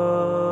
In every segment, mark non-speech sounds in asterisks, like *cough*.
Oh.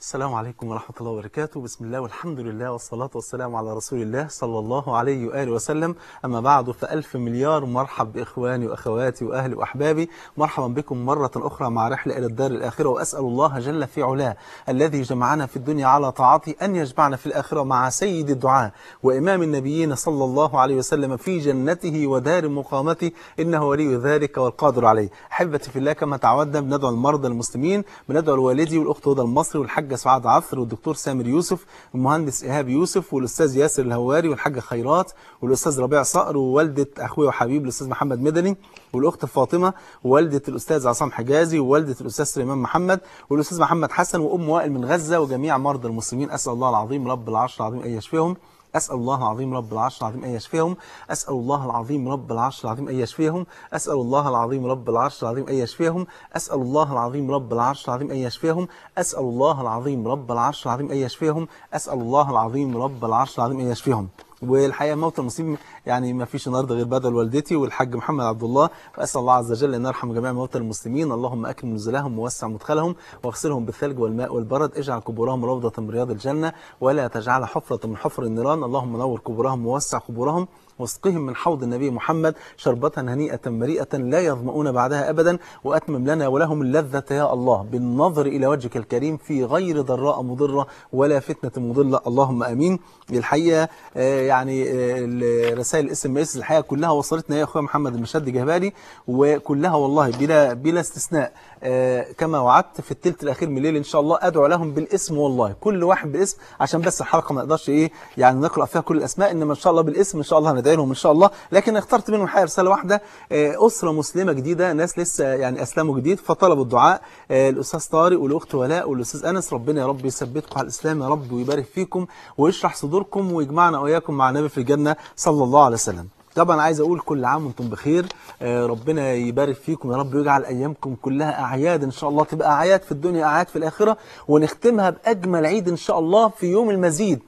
السلام عليكم ورحمة الله وبركاته بسم الله والحمد لله والصلاة والسلام على رسول الله صلى الله عليه وآله وسلم أما بعد فألف مليار مرحب بإخواني وأخواتي وأهلي وأحبابي مرحبا بكم مرة أخرى مع رحلة إلى الدار الآخرة وأسأل الله جل في علاه الذي جمعنا في الدنيا على طاعته أن يجمعنا في الآخرة مع سيد الدعاء وإمام النبيين صلى الله عليه وسلم في جنته ودار مقامته إنه ولي ذلك والقادر عليه أحبتي في الله كما تعودنا بندعو المرضى المسلمين بندعو الوالدي والأخت هدى المصري والحاج الحاجه سعاد عفر والدكتور سامر يوسف والمهندس ايهاب يوسف والاستاذ ياسر الهواري والحاجه خيرات والاستاذ ربيع صقر ووالده اخويا وحبيب الاستاذ محمد مدني والاخت فاطمه ووالده الاستاذ عصام حجازي ووالده الاستاذ سليمان محمد والاستاذ محمد حسن وام وائل من غزه وجميع مرضى المسلمين اسال الله العظيم رب العرش العظيم ان يشفيهم أسأل الله العظيم رب العرش العظيم أن يشفيهم أسأل الله العظيم رب العرش العظيم أن يشفيهم أسأل الله العظيم رب العرش العظيم أن يشفيهم أسأل الله العظيم رب العرش العظيم أن يشفيهم أسأل الله العظيم رب العرش العظيم أن يشفيهم أسأل الله العظيم رب العرش العظيم أن يشفيهم والحقيقه موت المسلمين يعني ما فيش النهارده غير بدل والدتي والحاج محمد عبد الله واسال الله عز وجل ان يرحم جميع موتى المسلمين اللهم اكرم نزلهم ووسع مدخلهم واغسلهم بالثلج والماء والبرد اجعل قبورهم روضه من رياض الجنه ولا تجعل حفره من حفر النيران اللهم نور قبورهم ووسع قبورهم وسقهم من حوض النبي محمد شربة هنيئة مريئة لا يظمؤون بعدها أبدا وأتمم لنا ولهم اللذة يا الله بالنظر إلى وجهك الكريم في غير ضراء مضرة ولا فتنة مضلة اللهم أمين الحقيقة آه، يعني آه، رسائل الاس ام اس الحقيقة كلها وصلتنا يا أخويا محمد المشد جهبالي وكلها والله بلا بلا استثناء آه، كما وعدت في الثلث الاخير من الليل ان شاء الله ادعو لهم بالاسم والله كل واحد باسم عشان بس الحلقه ما نقدرش ايه يعني نقرا فيها كل الاسماء انما ان شاء الله بالاسم ان شاء الله هندعي لهم ان شاء الله لكن اخترت منهم حاجه رساله واحده آه، اسره مسلمه جديده ناس لسه يعني اسلموا جديد فطلبوا الدعاء آه، الاستاذ طارق والاخت ولاء والاستاذ انس ربنا يا رب يثبتكم على الاسلام يا رب ويبارك فيكم ويشرح صدوركم ويجمعنا واياكم مع النبي في الجنه صلى الله عليه وسلم طبعا عايز اقول كل عام وانتم بخير آه، ربنا يبارك فيكم يا رب ويجعل ايامكم كلها اعياد ان شاء الله تبقى اعياد في الدنيا اعياد في الاخره ونختمها باجمل عيد ان شاء الله في يوم المزيد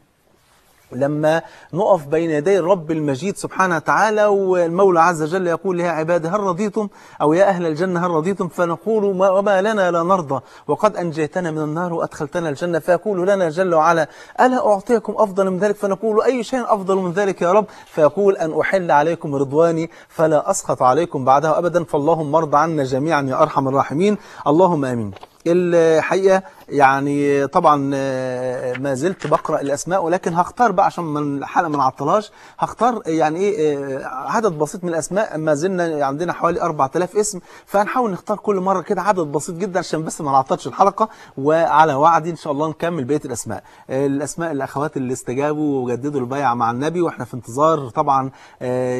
لما نقف بين يدي الرب المجيد سبحانه وتعالى والمولى عز وجل يقول لها عبادي هل رضيتم أو يا أهل الجنة هل رضيتم فنقول وما لنا لا نرضى وقد أنجيتنا من النار وأدخلتنا الجنة فيقول لنا جل وعلا ألا أعطيكم أفضل من ذلك فنقول أي شيء أفضل من ذلك يا رب فيقول أن أحل عليكم رضواني فلا أسخط عليكم بعدها أبدا فاللهم ارض عنا جميعا يا أرحم الراحمين اللهم آمين الحقيقه يعني طبعا آه، ما زلت بقرا الاسماء ولكن هختار بقى عشان من الحلقه ما نعطلهاش هختار يعني ايه آه، عدد بسيط من الاسماء ما زلنا عندنا حوالي 4000 اسم فهنحاول نختار كل مره كده عدد بسيط جدا عشان بس ما نعطلش الحلقه وعلى وعدي ان شاء الله نكمل بقيه الاسماء آه، الاسماء الاخوات اللي استجابوا وجددوا البيعه مع النبي واحنا في انتظار طبعا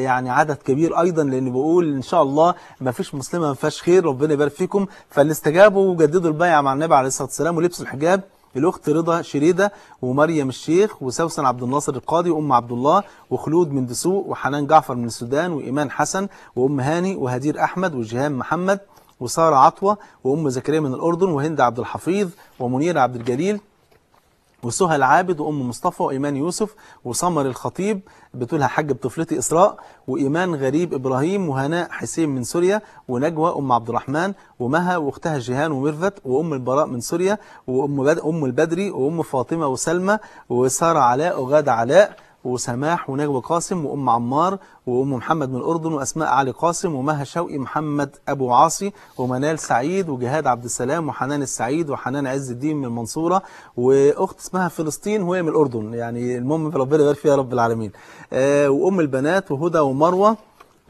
يعني عدد كبير ايضا لان بقول ان شاء الله ما فيش مسلمه ما فيهاش خير ربنا يبارك فيكم فاللي استجابوا وجددوا البيعة مع النبي عليه الصلاة والسلام ولبس الحجاب الأخت رضا شريدة ومريم الشيخ وسوسن عبد الناصر القاضي وأم عبد الله وخلود من دسوق وحنان جعفر من السودان وإيمان حسن وأم هاني وهدير أحمد وجهام محمد وسارة عطوة وأم زكريا من الأردن وهند عبد الحفيظ ومنير عبد الجليل وسهى العابد وام مصطفى وايمان يوسف وسمر الخطيب بتقولها حاج بطفلتي اسراء وايمان غريب ابراهيم وهناء حسين من سوريا ونجوى ام عبد الرحمن ومها واختها جيهان وميرفت وام البراء من سوريا وام ام البدري وام فاطمه وسلمى وساره علاء وغاده علاء وسماح ونجوى قاسم وأم عمار وأم محمد من الأردن وأسماء علي قاسم ومها شوقي محمد أبو عاصي ومنال سعيد وجهاد عبد السلام وحنان السعيد وحنان عز الدين من المنصورة وأخت اسمها فلسطين وهي من الأردن يعني المهم ربنا يبارك فيها يا رب العالمين آه، وأم البنات وهدى ومروة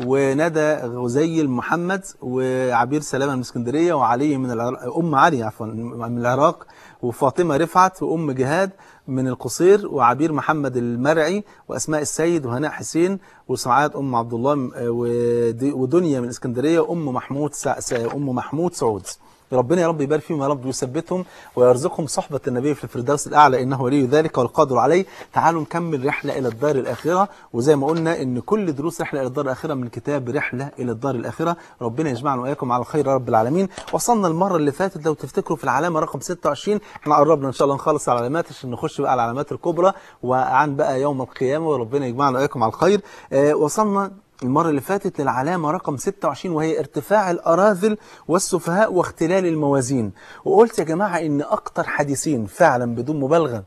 وندى غزيل محمد وعبير سلامه من اسكندريه وعلي من العراق ام علي عفوا من العراق وفاطمه رفعت وام جهاد من القصير وعبير محمد المرعي وأسماء السيد وهناء حسين وسعاد أم عبد الله آه، ودنيا من اسكندرية وأم محمود أم محمود سعود ربنا يا رب يبارك فيهم يا رب ويثبتهم ويرزقهم صحبة النبي في الفردوس الأعلى إنه ولي ذلك والقادر عليه تعالوا نكمل رحلة إلى الدار الآخرة وزي ما قلنا إن كل دروس رحلة إلى الدار الآخرة من كتاب رحلة إلى الدار الآخرة ربنا يجمعنا وإياكم على خير يا رب العالمين وصلنا المرة اللي فاتت لو تفتكروا في العلامة رقم 26 احنا قربنا إن شاء الله نخلص على العلامات عشان نخش بقى على العلامات الكبرى وعن بقى يوم القيامة وربنا يجمعنا وإياكم على الخير آه وصلنا المرة اللي فاتت للعلامة رقم 26 وهي ارتفاع الأراذل والسفهاء واختلال الموازين وقلت يا جماعة إن أكتر حديثين فعلا بدون مبالغة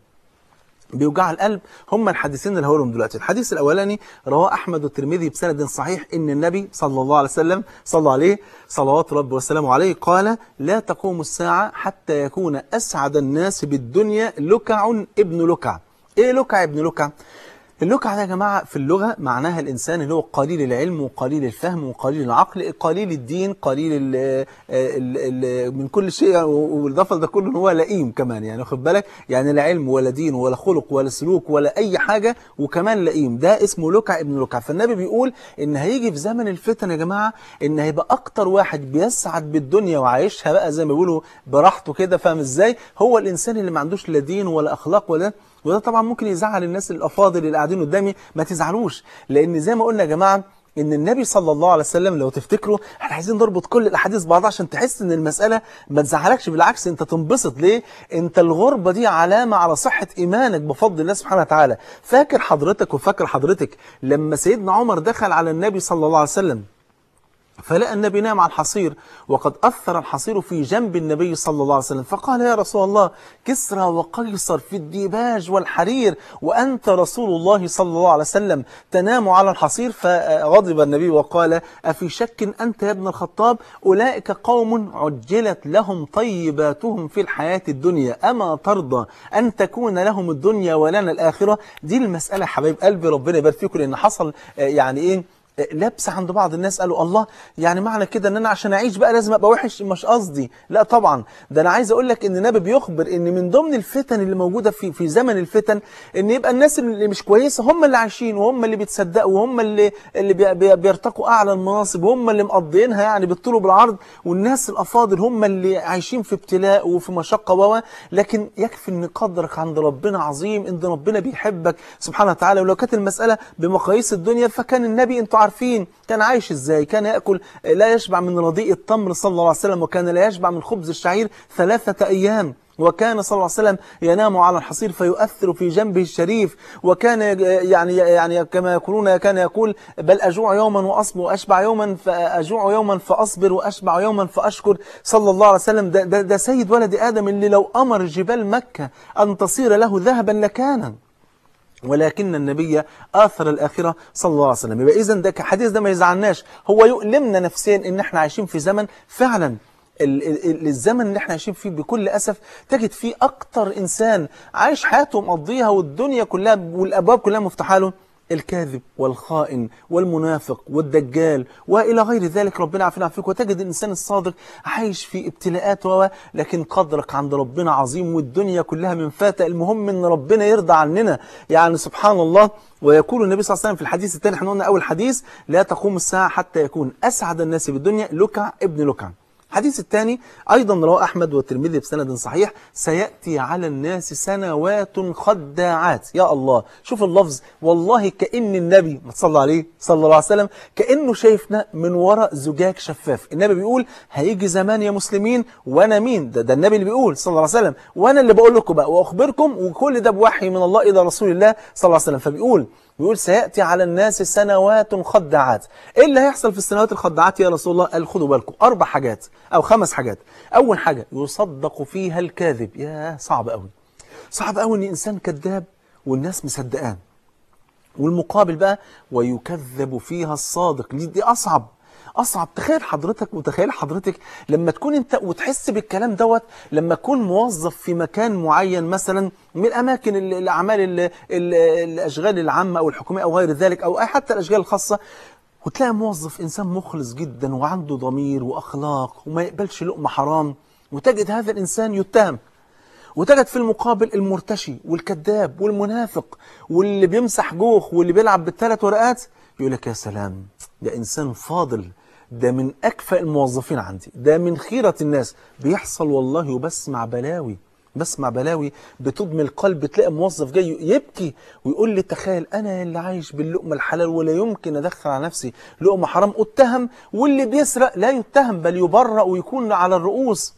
بيوجع القلب هم الحديثين اللي هقولهم دلوقتي الحديث الاولاني رواه احمد والترمذي بسند صحيح ان النبي صلى الله عليه وسلم صلى عليه صلوات رب وسلامه عليه قال لا تقوم الساعه حتى يكون اسعد الناس بالدنيا لكع ابن لكع ايه لكع ابن لكع ده يا جماعة في اللغة معناها الإنسان اللي هو قليل العلم وقليل الفهم وقليل العقل قليل الدين قليل الـ آه، الـ الـ من كل شيء والضفل ده كله هو لئيم كمان يعني خد بالك يعني لا علم ولا دين ولا خلق ولا سلوك ولا أي حاجة وكمان لئيم ده اسمه لكع ابن لكع فالنبي بيقول إن هيجي في زمن الفتن يا جماعة إن هيبقى أكتر واحد بيسعد بالدنيا وعايشها بقى زي ما بيقولوا براحته كده فاهم إزاي هو الإنسان اللي ما عندوش لا دين ولا أخلاق ولا وده طبعا ممكن يزعل الناس الافاضل اللي قاعدين قدامي ما تزعلوش لان زي ما قلنا يا جماعه ان النبي صلى الله عليه وسلم لو تفتكروا احنا عايزين نربط كل الاحاديث ببعضها عشان تحس ان المساله ما تزعلكش بالعكس انت تنبسط ليه انت الغربه دي علامه على صحه ايمانك بفضل الله سبحانه وتعالى فاكر حضرتك وفاكر حضرتك لما سيدنا عمر دخل على النبي صلى الله عليه وسلم فلقى النبي نام على الحصير وقد أثر الحصير في جنب النبي صلى الله عليه وسلم فقال يا رسول الله كسرى وقيصر في الديباج والحرير وأنت رسول الله صلى الله عليه وسلم تنام على الحصير فغضب النبي وقال أفي شك أنت يا ابن الخطاب أولئك قوم عجلت لهم طيباتهم في الحياة الدنيا أما ترضى أن تكون لهم الدنيا ولنا الآخرة دي المسألة حبايب قلبي ربنا يبارك فيكم لأن حصل آه، يعني إيه لبس عند بعض الناس قالوا الله يعني معنى كده ان انا عشان اعيش بقى لازم ابقى وحش مش قصدي لا طبعا ده انا عايز اقول لك ان النبي بيخبر ان من ضمن الفتن اللي موجوده في في زمن الفتن ان يبقى الناس اللي مش كويسه هم اللي عايشين وهم اللي بيتصدقوا وهم اللي اللي بي بيرتقوا اعلى المناصب وهم اللي مقضينها يعني بالطول وبالعرض والناس الافاضل هم اللي عايشين في ابتلاء وفي مشقه و لكن يكفي ان قدرك عند ربنا عظيم ان ربنا بيحبك سبحانه وتعالى ولو كانت المساله بمقاييس الدنيا فكان النبي انتوا عارفين كان عايش ازاي كان يأكل لا يشبع من رضيء التمر صلى الله عليه وسلم وكان لا يشبع من خبز الشعير ثلاثة أيام وكان صلى الله عليه وسلم ينام على الحصير فيؤثر في جنبه الشريف وكان يعني يعني كما يقولون كان يقول بل أجوع يوما وأصبر وأشبع يوما فأجوع يوما فأصبر وأشبع يوما فأشكر صلى الله عليه وسلم ده, ده, ده سيد ولد آدم اللي لو أمر جبال مكة أن تصير له ذهبا لكانا ولكن النبي آثر الآخرة صلى الله عليه وسلم يبقى إذا ده كحديث ده ما يزعلناش هو يؤلمنا نفسيا إن إحنا عايشين في زمن فعلا الزمن اللي احنا عايشين فيه بكل أسف تجد فيه أكتر إنسان عايش حياته مقضيها والدنيا كلها والأبواب كلها مفتحة له الكاذب والخائن والمنافق والدجال والى غير ذلك ربنا عفنا فيك وتجد الانسان الصادق عايش في ابتلاءات و لكن قدرك عند ربنا عظيم والدنيا كلها من فاتة المهم ان ربنا يرضى عننا يعني سبحان الله ويقول النبي صلى الله عليه وسلم في الحديث الثاني احنا قلنا اول حديث لا تقوم الساعه حتى يكون اسعد الناس بالدنيا لكع ابن لكع الحديث الثاني أيضا رواه أحمد والترمذي بسند صحيح سيأتي على الناس سنوات خداعات يا الله شوف اللفظ والله كأن النبي صلى عليه صلى الله عليه وسلم كأنه شايفنا من وراء زجاج شفاف النبي بيقول هيجي زمان يا مسلمين وأنا مين ده, ده النبي اللي بيقول صلى الله عليه وسلم وأنا اللي بقول لكم بقى وأخبركم وكل ده بوحي من الله إلى رسول الله صلى الله عليه وسلم فبيقول ويقول سيأتي على الناس سنوات خدعات ايه اللي هيحصل في السنوات الخدعات يا رسول الله قال خدوا بالكم اربع حاجات او خمس حاجات اول حاجة يصدق فيها الكاذب يا صعب قوي صعب قوي ان انسان كذاب والناس مصدقان والمقابل بقى ويكذب فيها الصادق دي, دي اصعب اصعب تخيل حضرتك وتخيل حضرتك لما تكون انت وتحس بالكلام دوت لما تكون موظف في مكان معين مثلا من اماكن الاعمال الاشغال العامه او الحكوميه او غير ذلك او حتى الاشغال الخاصه وتلاقي موظف انسان مخلص جدا وعنده ضمير واخلاق وما يقبلش لقمه حرام وتجد هذا الانسان يتهم وتجد في المقابل المرتشي والكذاب والمنافق واللي بيمسح جوخ واللي بيلعب بالثلاث ورقات يقول لك يا سلام ده انسان فاضل ده من أكفأ الموظفين عندي ده من خيرة الناس بيحصل والله وبسمع بلاوي بسمع بلاوي بتضم القلب تلاقي موظف جاي يبكي ويقول لي تخيل انا اللي عايش باللقمه الحلال ولا يمكن ادخل على نفسي لقمه حرام اتهم واللي بيسرق لا يتهم بل يبرأ ويكون على الرؤوس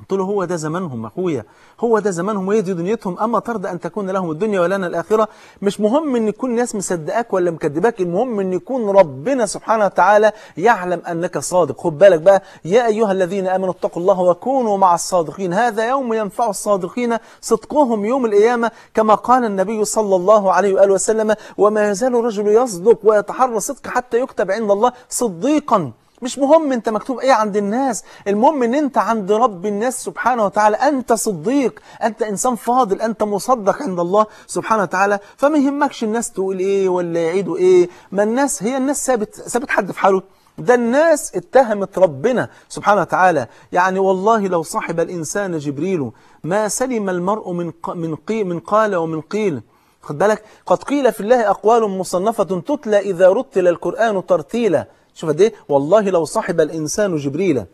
قلت له هو ده زمانهم اخويا هو ده زمانهم وهي دي دنيتهم أما ترضى أن تكون لهم الدنيا ولنا الآخرة مش مهم أن يكون ناس مصدقاك ولا مكذباك المهم أن يكون ربنا سبحانه وتعالى يعلم أنك صادق خد بالك بقى يا أيها الذين آمنوا اتقوا الله وكونوا مع الصادقين هذا يوم ينفع الصادقين صدقهم يوم القيامة كما قال النبي صلى الله عليه وآله وسلم وما يزال الرجل يصدق ويتحرى صدق حتى يكتب عند الله صديقا مش مهم انت مكتوب ايه عند الناس المهم ان انت عند رب الناس سبحانه وتعالى انت صديق انت انسان فاضل انت مصدق عند الله سبحانه وتعالى فما يهمكش الناس تقول ايه ولا يعيدوا ايه ما الناس هي الناس سابت سابت حد في حاله ده الناس اتهمت ربنا سبحانه وتعالى يعني والله لو صاحب الانسان جبريل ما سلم المرء من من قيل من قال ومن قيل خد بالك قد قيل في الله اقوال مصنفه تتلى اذا رتل القران ترتيلا شوف قد ايه والله لو صاحب الإنسان جبريل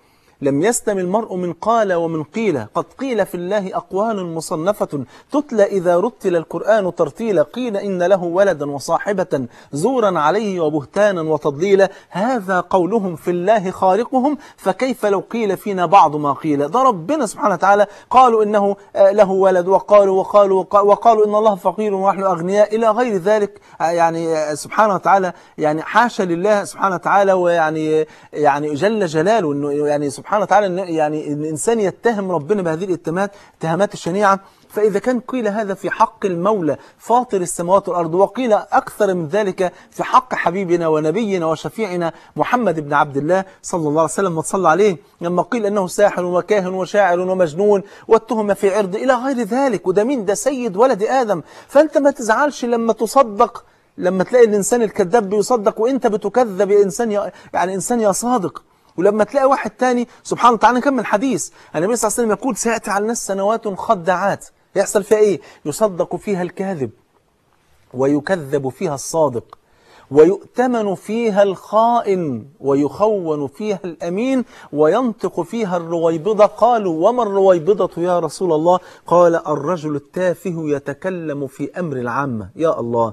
لم يستم المرء من قال ومن قيل قد قيل في الله أقوال مصنفة تتلى إذا رتل القرآن ترتيلا قيل إن له ولدا وصاحبة زورا عليه وبهتانا وتضليلا هذا قولهم في الله خارقهم فكيف لو قيل فينا بعض ما قيل ده ربنا سبحانه وتعالى قالوا إنه آه، له ولد وقالوا وقالوا وقالوا, وقالوا إن الله فقير ونحن أغنياء إلى غير ذلك آه، يعني آه، سبحانه وتعالى يعني حاشا لله سبحانه وتعالى ويعني يعني جل جلاله إنه يعني سبحانه سبحانه وتعالى إن يعني إن الإنسان يتهم ربنا بهذه الاتهامات اتهامات الشنيعة فإذا كان قيل هذا في حق المولى فاطر السماوات والأرض وقيل أكثر من ذلك في حق حبيبنا ونبينا وشفيعنا محمد بن عبد الله صلى الله عليه وسلم وصلى عليه لما قيل أنه ساحر وكاهن وشاعر ومجنون واتهم في عرض إلى غير ذلك وده مين ده سيد ولد آدم فأنت ما تزعلش لما تصدق لما تلاقي الإنسان الكذاب بيصدق وإنت بتكذب إنسان يعني إنسان يا صادق ولما تلاقي واحد تاني سبحان الله تعالى نكمل حديث النبي صلى الله عليه وسلم يقول سيأتي على الناس سنوات خدعات يحصل فيها ايه يصدق فيها الكاذب ويكذب فيها الصادق ويؤتمن فيها الخائن ويخون فيها الأمين وينطق فيها الرويبضة قالوا وما الرويبضة يا رسول الله قال الرجل التافه يتكلم في أمر العامة يا الله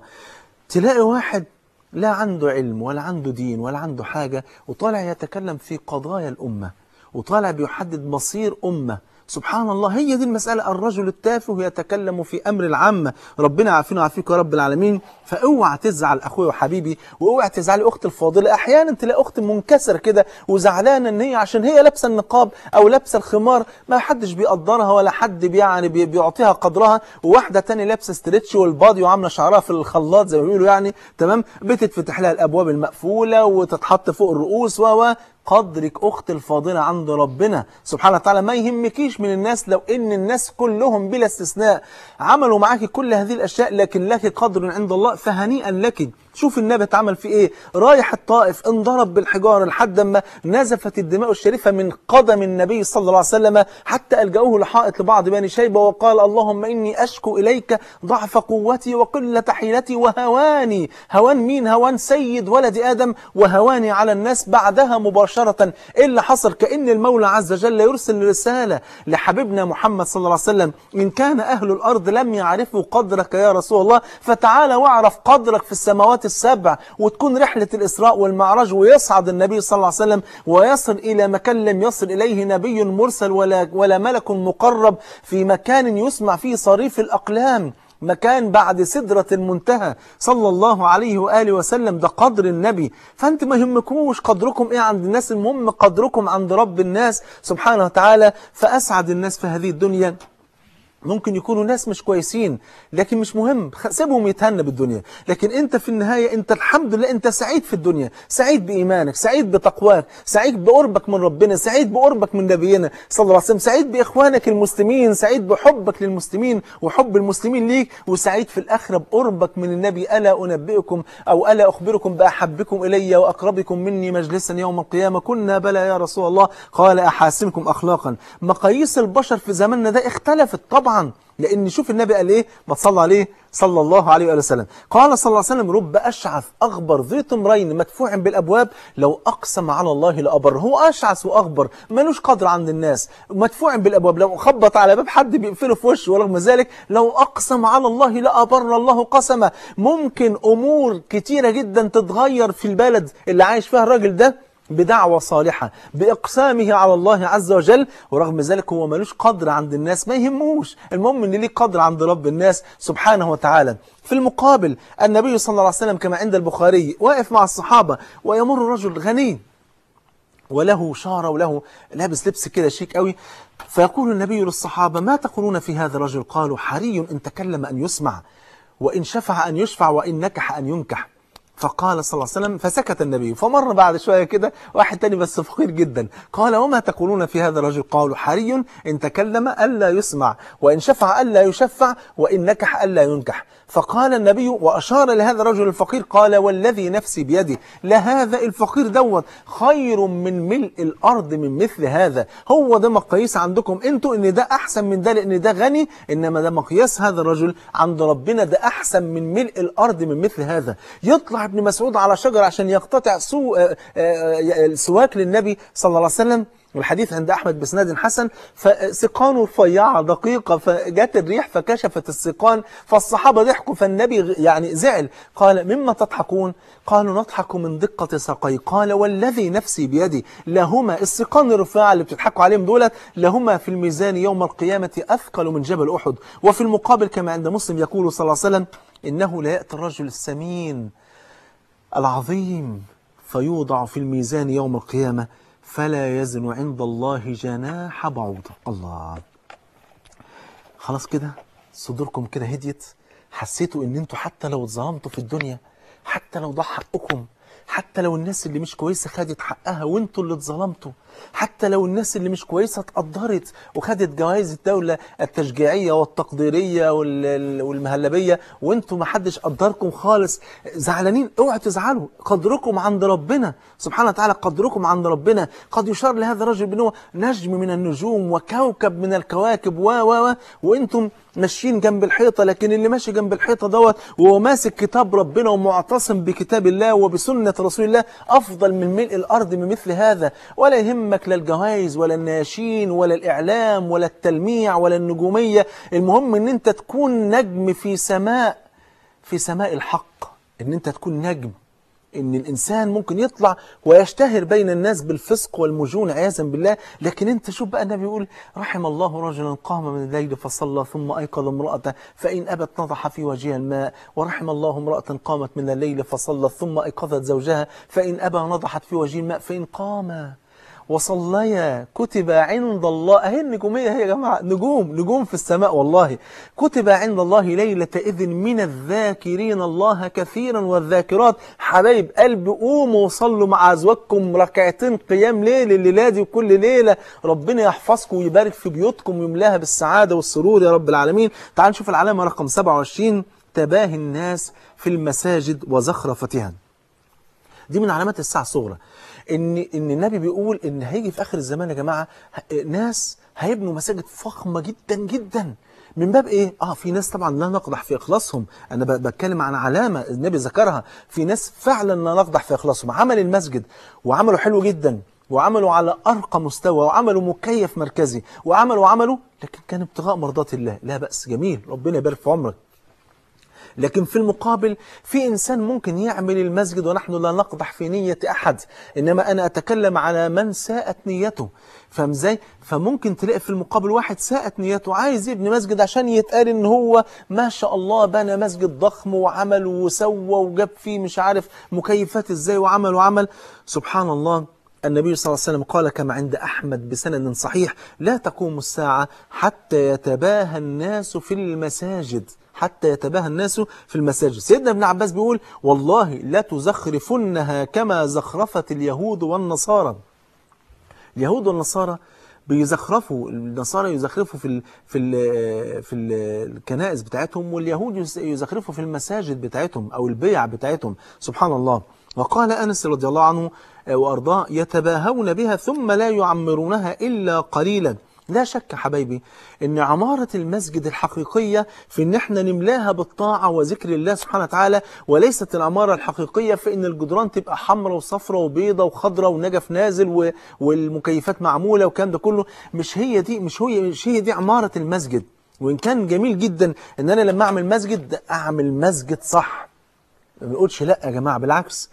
تلاقي واحد لا عنده علم ولا عنده دين ولا عنده حاجة وطالع يتكلم في قضايا الأمة وطالع بيحدد مصير أمة سبحان الله هي دي المسألة الرجل التافه يتكلم في أمر العامة ربنا عافينا وعافيك يا رب العالمين فاوعى تزعل أخويا وحبيبي واوعى تزعلي أختي الفاضلة أحيانا تلاقي أخت منكسر كده وزعلانة إن هي عشان هي لابسة النقاب أو لابسة الخمار ما حدش بيقدرها ولا حد يعني بيعطيها قدرها وواحدة تانية لابسة ستريتش والبادي وعاملة شعرها في الخلاط زي ما بيقولوا يعني تمام بتتفتح لها الأبواب المقفولة وتتحط فوق الرؤوس و قدرك أخت الفاضلة عند ربنا سبحانه وتعالى ما يهمكيش من الناس لو إن الناس كلهم بلا استثناء عملوا معاك كل هذه الأشياء لكن لك قدر عند الله فهنيئا لك شوف النبي اتعمل فيه ايه رايح الطائف انضرب بالحجارة لحد ما نزفت الدماء الشريفة من قدم النبي صلى الله عليه وسلم حتى ألجأوه لحائط لبعض بني شيبة وقال اللهم إني أشكو إليك ضعف قوتي وقلة حيلتي وهواني هوان مين هوان سيد ولد آدم وهواني على الناس بعدها مباشرة إيه اللي حصل كأن المولى عز وجل يرسل رسالة لحبيبنا محمد صلى الله عليه وسلم إن كان أهل الأرض لم يعرفوا قدرك يا رسول الله فتعال واعرف قدرك في السماوات السماوات السبع وتكون رحلة الإسراء والمعراج ويصعد النبي صلى الله عليه وسلم ويصل إلى مكان لم يصل إليه نبي مرسل ولا, ولا ملك مقرب في مكان يسمع فيه صريف الأقلام مكان بعد سدرة المنتهى صلى الله عليه وآله وسلم ده قدر النبي فأنت ما يهمكوش قدركم إيه عند الناس المهم قدركم عند رب الناس سبحانه وتعالى فأسعد الناس في هذه الدنيا ممكن يكونوا ناس مش كويسين لكن مش مهم سيبهم يتهنى بالدنيا لكن انت في النهاية انت الحمد لله انت سعيد في الدنيا سعيد بإيمانك سعيد بتقواك سعيد بقربك من ربنا سعيد بقربك من نبينا صلى الله عليه وسلم سعيد بإخوانك المسلمين سعيد بحبك للمسلمين وحب المسلمين ليك وسعيد في الآخرة بقربك من النبي ألا أنبئكم أو ألا أخبركم بأحبكم إلي وأقربكم مني مجلسا يوم القيامة كنا بلى يا رسول الله قال أحاسنكم أخلاقا مقاييس البشر في زماننا ده اختلفت طبعا لأن شوف النبي قال إيه ما تصلى عليه صلى الله عليه وآله وسلم قال صلى الله عليه وسلم رب أشعث أغبر ذي طمرين مدفوع بالأبواب لو أقسم على الله لأبر هو أشعث وأغبر ملوش قدر عند الناس مدفوع بالأبواب لو خبط على باب حد بيقفله في وشه ورغم ذلك لو أقسم على الله لأبر الله قسمه ممكن أمور كتيرة جدا تتغير في البلد اللي عايش فيها الراجل ده بدعوة صالحة بإقسامه على الله عز وجل ورغم ذلك هو ملوش قدر عند الناس ما يهموش المهم ان ليه قدر عند رب الناس سبحانه وتعالى في المقابل النبي صلى الله عليه وسلم كما عند البخاري واقف مع الصحابة ويمر رجل غني وله شارة وله لابس لبس كده شيك قوي فيقول النبي للصحابة ما تقولون في هذا الرجل قالوا حري إن تكلم أن يسمع وإن شفع أن يشفع وإن نكح أن ينكح فقال صلى الله عليه وسلم فسكت النبي فمر بعد شوية كده واحد تاني بس فقير جدا قال وما تقولون في هذا الرجل قالوا حري إن تكلم ألا يسمع وإن شفع ألا يشفع وإن نكح ألا ينكح فقال النبي وأشار لهذا الرجل الفقير قال والذي نفسي بيده لهذا الفقير دوت خير من ملء الأرض من مثل هذا هو ده مقاييس عندكم انتوا ان ده أحسن من ده لأن ده غني إنما ده مقياس هذا الرجل عند ربنا ده أحسن من ملء الأرض من مثل هذا يطلع ابن مسعود على شجر عشان يقتطع آه، آه، آه، سواك للنبي صلى الله عليه وسلم والحديث عند أحمد بسناد حسن فسقان رفيعة دقيقة فجت الريح فكشفت السقان فالصحابة ضحكوا فالنبي يعني زعل قال مما تضحكون قالوا نضحك من دقة ساقي قال والذي نفسي بيدي لهما السقان الرفيعة اللي بتضحكوا عليهم دولت لهما في الميزان يوم القيامة أثقل من جبل أحد وفي المقابل كما عند مسلم يقول صلى الله عليه وسلم إنه لا يأتي الرجل السمين العظيم فيوضع في الميزان يوم القيامة فلا يزن عند الله جناح بعوضة الله خلاص كده صدوركم كده هديت حسيتوا ان انتوا حتى لو اتظلمتوا في الدنيا حتى لو ضاع حقكم حتى لو الناس اللي مش كويسه خدت حقها وانتوا اللي اتظلمتوا حتى لو الناس اللي مش كويسة اتقدرت وخدت جوائز الدولة التشجيعية والتقديرية والمهلبية وانتم ما حدش قدركم خالص زعلانين اوعوا تزعلوا قدركم عند ربنا سبحانه وتعالى قدركم عند ربنا قد يشار لهذا الرجل بأنه نجم من النجوم وكوكب من الكواكب و و و وانتم ماشيين جنب الحيطة لكن اللي ماشي جنب الحيطة دوت وهو ماسك كتاب ربنا ومعتصم بكتاب الله وبسنة رسول الله أفضل من ملء الأرض بمثل هذا ولا يهم يهمك لا الجوائز ولا الناشين ولا الإعلام ولا التلميع ولا النجومية المهم أن أنت تكون نجم في سماء في سماء الحق أن أنت تكون نجم ان الانسان ممكن يطلع ويشتهر بين الناس بالفسق والمجون عياذا بالله لكن انت شوف بقى النبي يقول رحم الله رجلا قام من الليل فصلى ثم ايقظ امراته فان ابت نضح في وجهها الماء ورحم الله امراه قامت من الليل فصلى ثم ايقظت زوجها فان ابى نضحت في وجه الماء فان قام وصليا كتب عند الله أهي النجومية هي يا جماعة نجوم نجوم في السماء والله كتب عند الله ليلة إذن من الذاكرين الله كثيرا والذاكرات حبايب قلب قوموا وصلوا مع أزواجكم ركعتين قيام ليل الليلة دي وكل ليلة ربنا يحفظكم ويبارك في بيوتكم ويملاها بالسعادة والسرور يا رب العالمين تعال نشوف العلامة رقم 27 تباهي الناس في المساجد وزخرفتها دي من علامات الساعة الصغرى ان ان النبي بيقول ان هيجي في اخر الزمان يا جماعه ناس هيبنوا مساجد فخمه جدا جدا من باب ايه؟ اه في ناس طبعا لا نقدح في اخلاصهم، انا بتكلم عن علامه النبي ذكرها، في ناس فعلا لا نقدح في اخلاصهم، عمل المسجد وعمله حلو جدا وعملوا على ارقى مستوى وعملوا مكيف مركزي وعملوا وعملوا لكن كان ابتغاء مرضات الله، لا باس جميل ربنا يبارك في عمرك. لكن في المقابل في إنسان ممكن يعمل المسجد ونحن لا نقضح في نية أحد إنما أنا أتكلم على من ساءت نيته فاهم ازاي فممكن تلاقي في المقابل واحد ساءت نيته عايز يبني مسجد عشان يتقال ان هو ما شاء الله بنى مسجد ضخم وعمل وسوى وجاب فيه مش عارف مكيفات ازاي وعمل وعمل سبحان الله النبي صلى الله عليه وسلم قال كما عند أحمد بسند صحيح لا تقوم الساعة حتى يتباهى الناس في المساجد حتى يتباهى الناس في المساجد سيدنا ابن عباس بيقول والله لا تزخرفنها كما زخرفت اليهود والنصارى اليهود والنصارى بيزخرفوا النصارى يزخرفوا في الـ في الـ في الكنائس بتاعتهم واليهود يزخرفوا في المساجد بتاعتهم او البيع بتاعتهم سبحان الله وقال انس رضي الله عنه وارضاه يتباهون بها ثم لا يعمرونها الا قليلا لا شك حبايبي ان عمارة المسجد الحقيقية في ان احنا نملاها بالطاعة وذكر الله سبحانه وتعالى وليست العمارة الحقيقية في ان الجدران تبقى حمراء وصفراء وبيضة وخضراء ونجف نازل و... والمكيفات معمولة والكلام ده كله مش هي دي مش هي مش هي دي عمارة المسجد وان كان جميل جدا ان انا لما اعمل مسجد اعمل مسجد صح ما بنقولش لا يا جماعة بالعكس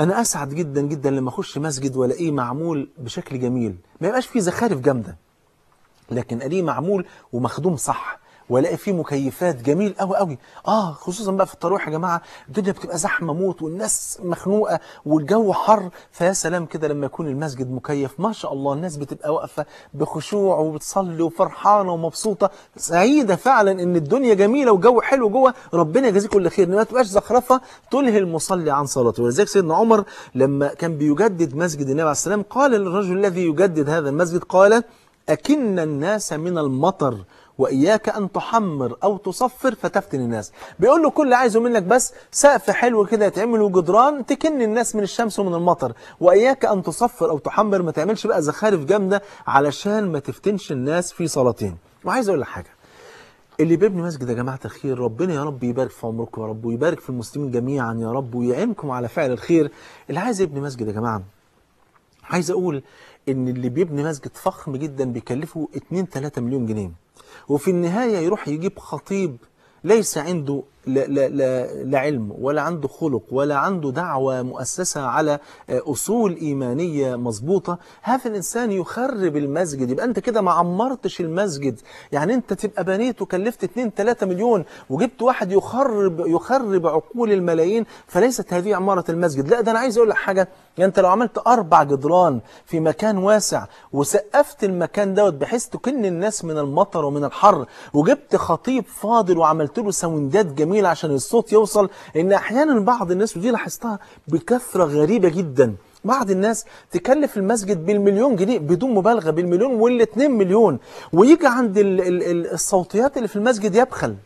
انا اسعد جدا جدا لما اخش مسجد والاقيه معمول بشكل جميل ما يبقاش فيه زخارف جامده لكن قليه معمول ومخدوم صح والاقي فيه مكيفات جميل قوي قوي اه خصوصا بقى في التراويح يا جماعه الدنيا بتبقى زحمه موت والناس مخنوقه والجو حر فيا سلام كده لما يكون المسجد مكيف ما شاء الله الناس بتبقى واقفه بخشوع وبتصلي وفرحانه ومبسوطه سعيده فعلا ان الدنيا جميله والجو حلو جوه ربنا يجازيه كل خير ما تبقاش زخرفه تلهي المصلي عن صلاته ولذلك سيدنا عمر لما كان بيجدد مسجد النبي عليه السلام قال للرجل الذي يجدد هذا المسجد قال أكن الناس من المطر وإياك أن تحمر أو تصفر فتفتن الناس بيقول له كل اللي عايزه منك بس سقف حلو كده يتعمل وجدران تكن الناس من الشمس ومن المطر وإياك أن تصفر أو تحمر ما تعملش بقى زخارف جامدة علشان ما تفتنش الناس في صلاتين وعايز أقول لك حاجة اللي بيبني مسجد يا جماعة الخير ربنا يا رب يبارك في عمركم يا رب ويبارك في المسلمين جميعا يا رب ويعينكم على فعل الخير اللي عايز يبني مسجد يا جماعة عايز أقول ان اللي بيبني مسجد فخم جدا بيكلفه 2 3 مليون جنيه وفي النهايه يروح يجيب خطيب ليس عنده لا, لا, لا, لا علم ولا عنده خلق ولا عنده دعوة مؤسسة على أصول إيمانية مظبوطة هذا الإنسان يخرب المسجد يبقى أنت كده ما عمرتش المسجد يعني أنت تبقى بنيت وكلفت 2 3 مليون وجبت واحد يخرب يخرب عقول الملايين فليست هذه عمارة المسجد لا ده أنا عايز أقول لك حاجة يعني أنت لو عملت أربع جدران في مكان واسع وسقفت المكان دوت بحيث تكن الناس من المطر ومن الحر وجبت خطيب فاضل وعملت له ساوندات جميلة طويل عشان الصوت يوصل ان احيانا بعض الناس ودي لاحظتها بكثره غريبه جدا بعض الناس تكلف المسجد بالمليون جنيه بدون مبالغه بالمليون والاتنين مليون ويجي عند الصوتيات اللي في المسجد يبخل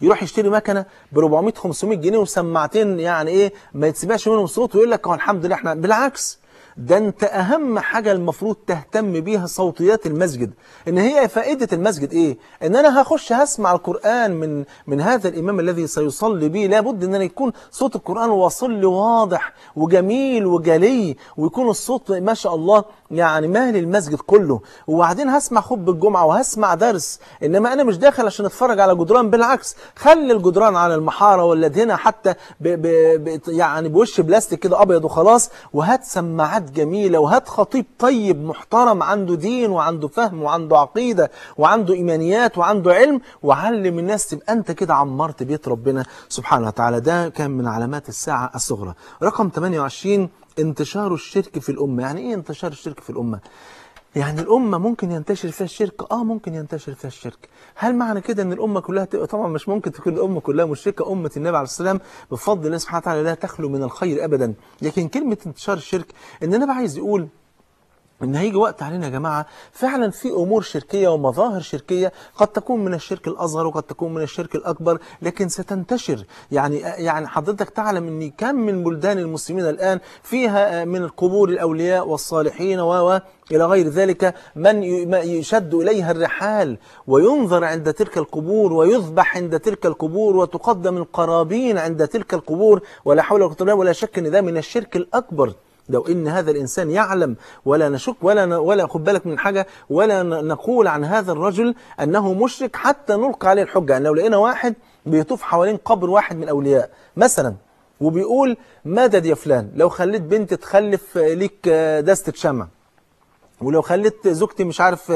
يروح يشتري مكنه ب 400 500 جنيه وسماعتين يعني ايه ما يتسمعش منهم صوت ويقول لك هو الحمد لله احنا بالعكس ده انت اهم حاجة المفروض تهتم بيها صوتيات المسجد ان هي فائدة المسجد ايه ان انا هخش هسمع القرآن من من هذا الامام الذي سيصلي بيه لابد ان انا يكون صوت القرآن واصل لي واضح وجميل وجلي ويكون الصوت ما شاء الله يعني مهل المسجد كله وبعدين هسمع خطبة الجمعة وهسمع درس انما انا مش داخل عشان اتفرج على جدران بالعكس خلي الجدران على المحارة ولا هنا حتى بـ بـ يعني بوش بلاستيك كده ابيض وخلاص وهات سماعات مجتمعات جميلة وهات خطيب طيب محترم عنده دين وعنده فهم وعنده عقيدة وعنده إيمانيات وعنده علم وعلم الناس تبقى أنت كده عمرت بيت ربنا سبحانه وتعالى ده كان من علامات الساعة الصغرى رقم 28 انتشار الشرك في الأمة يعني إيه انتشار الشرك في الأمة يعني الأمة ممكن ينتشر فيها الشرك؟ آه ممكن ينتشر فيها الشرك. هل معنى كده إن الأمة كلها تبقى طبعا مش ممكن تكون الأمة كلها مشركة، أمة النبي عليه السلام بفضل الله سبحانه وتعالى لا تخلو من الخير أبدا، لكن كلمة انتشار الشرك إن النبي عايز يقول ان هيجي وقت علينا يا جماعه فعلا في امور شركيه ومظاهر شركيه قد تكون من الشرك الاصغر وقد تكون من الشرك الاكبر لكن ستنتشر يعني يعني حضرتك تعلم ان كم من بلدان المسلمين الان فيها آه، من قبور الاولياء والصالحين و إلى غير ذلك من يشد إليها الرحال وينظر عند تلك القبور ويذبح عند تلك القبور وتقدم القرابين عند تلك القبور ولا حول ولا قوة ولا شك أن ده من الشرك الأكبر لو ان هذا الانسان يعلم ولا نشك ولا ولا خد بالك من حاجه ولا نقول عن هذا الرجل انه مشرك حتى نلقي عليه الحجه يعني لو لقينا واحد بيطوف حوالين قبر واحد من الاولياء مثلا وبيقول مدد يا فلان لو خليت بنت تخلف ليك دستة شمع ولو خليت زوجتي مش عارف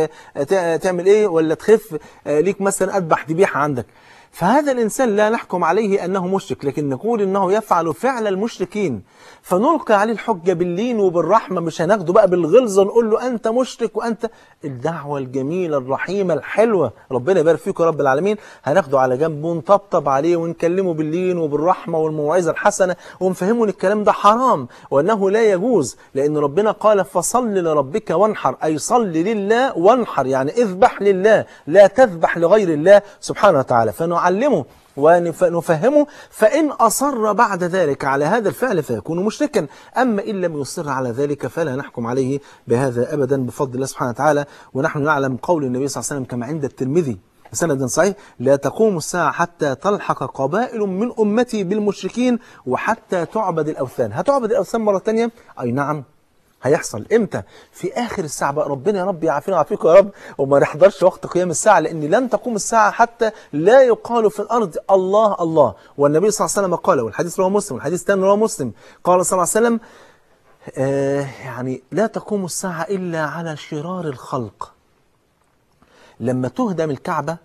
تعمل ايه ولا تخف ليك مثلا اذبح ذبيحه عندك فهذا الإنسان لا نحكم عليه أنه مشرك لكن نقول أنه يفعل فعل المشركين فنلقي عليه الحجة باللين وبالرحمة مش هناخده بقى بالغلظة نقول له أنت مشرك وأنت الدعوة الجميلة الرحيمة الحلوة ربنا يبارك فيك يا رب العالمين هناخده على جنب ونطبطب عليه ونكلمه باللين وبالرحمة والموعظة الحسنة ونفهمه أن الكلام ده حرام وأنه لا يجوز لأن ربنا قال فصل لربك وانحر أي صل لله وانحر يعني اذبح لله لا تذبح لغير الله سبحانه وتعالى فنعلم نعلمه ونفهمه فإن أصر بعد ذلك على هذا الفعل فيكون مشركا أما إن لم يصر على ذلك فلا نحكم عليه بهذا أبدا بفضل الله سبحانه وتعالى ونحن نعلم قول النبي صلى الله عليه وسلم كما عند الترمذي سند صحيح لا تقوم الساعة حتى تلحق قبائل من أمتي بالمشركين وحتى تعبد الأوثان هتعبد الأوثان مرة ثانية أي نعم هيحصل امتى في اخر الساعه بقى ربنا يا رب يعافينا ويعافيكم يا رب وما نحضرش وقت قيام الساعه لان لن تقوم الساعه حتى لا يقال في الارض الله الله والنبي صلى الله عليه وسلم قال والحديث رواه مسلم والحديث الثاني رواه مسلم قال صلى الله عليه وسلم آه يعني لا تقوم الساعه الا على شرار الخلق لما تهدم الكعبه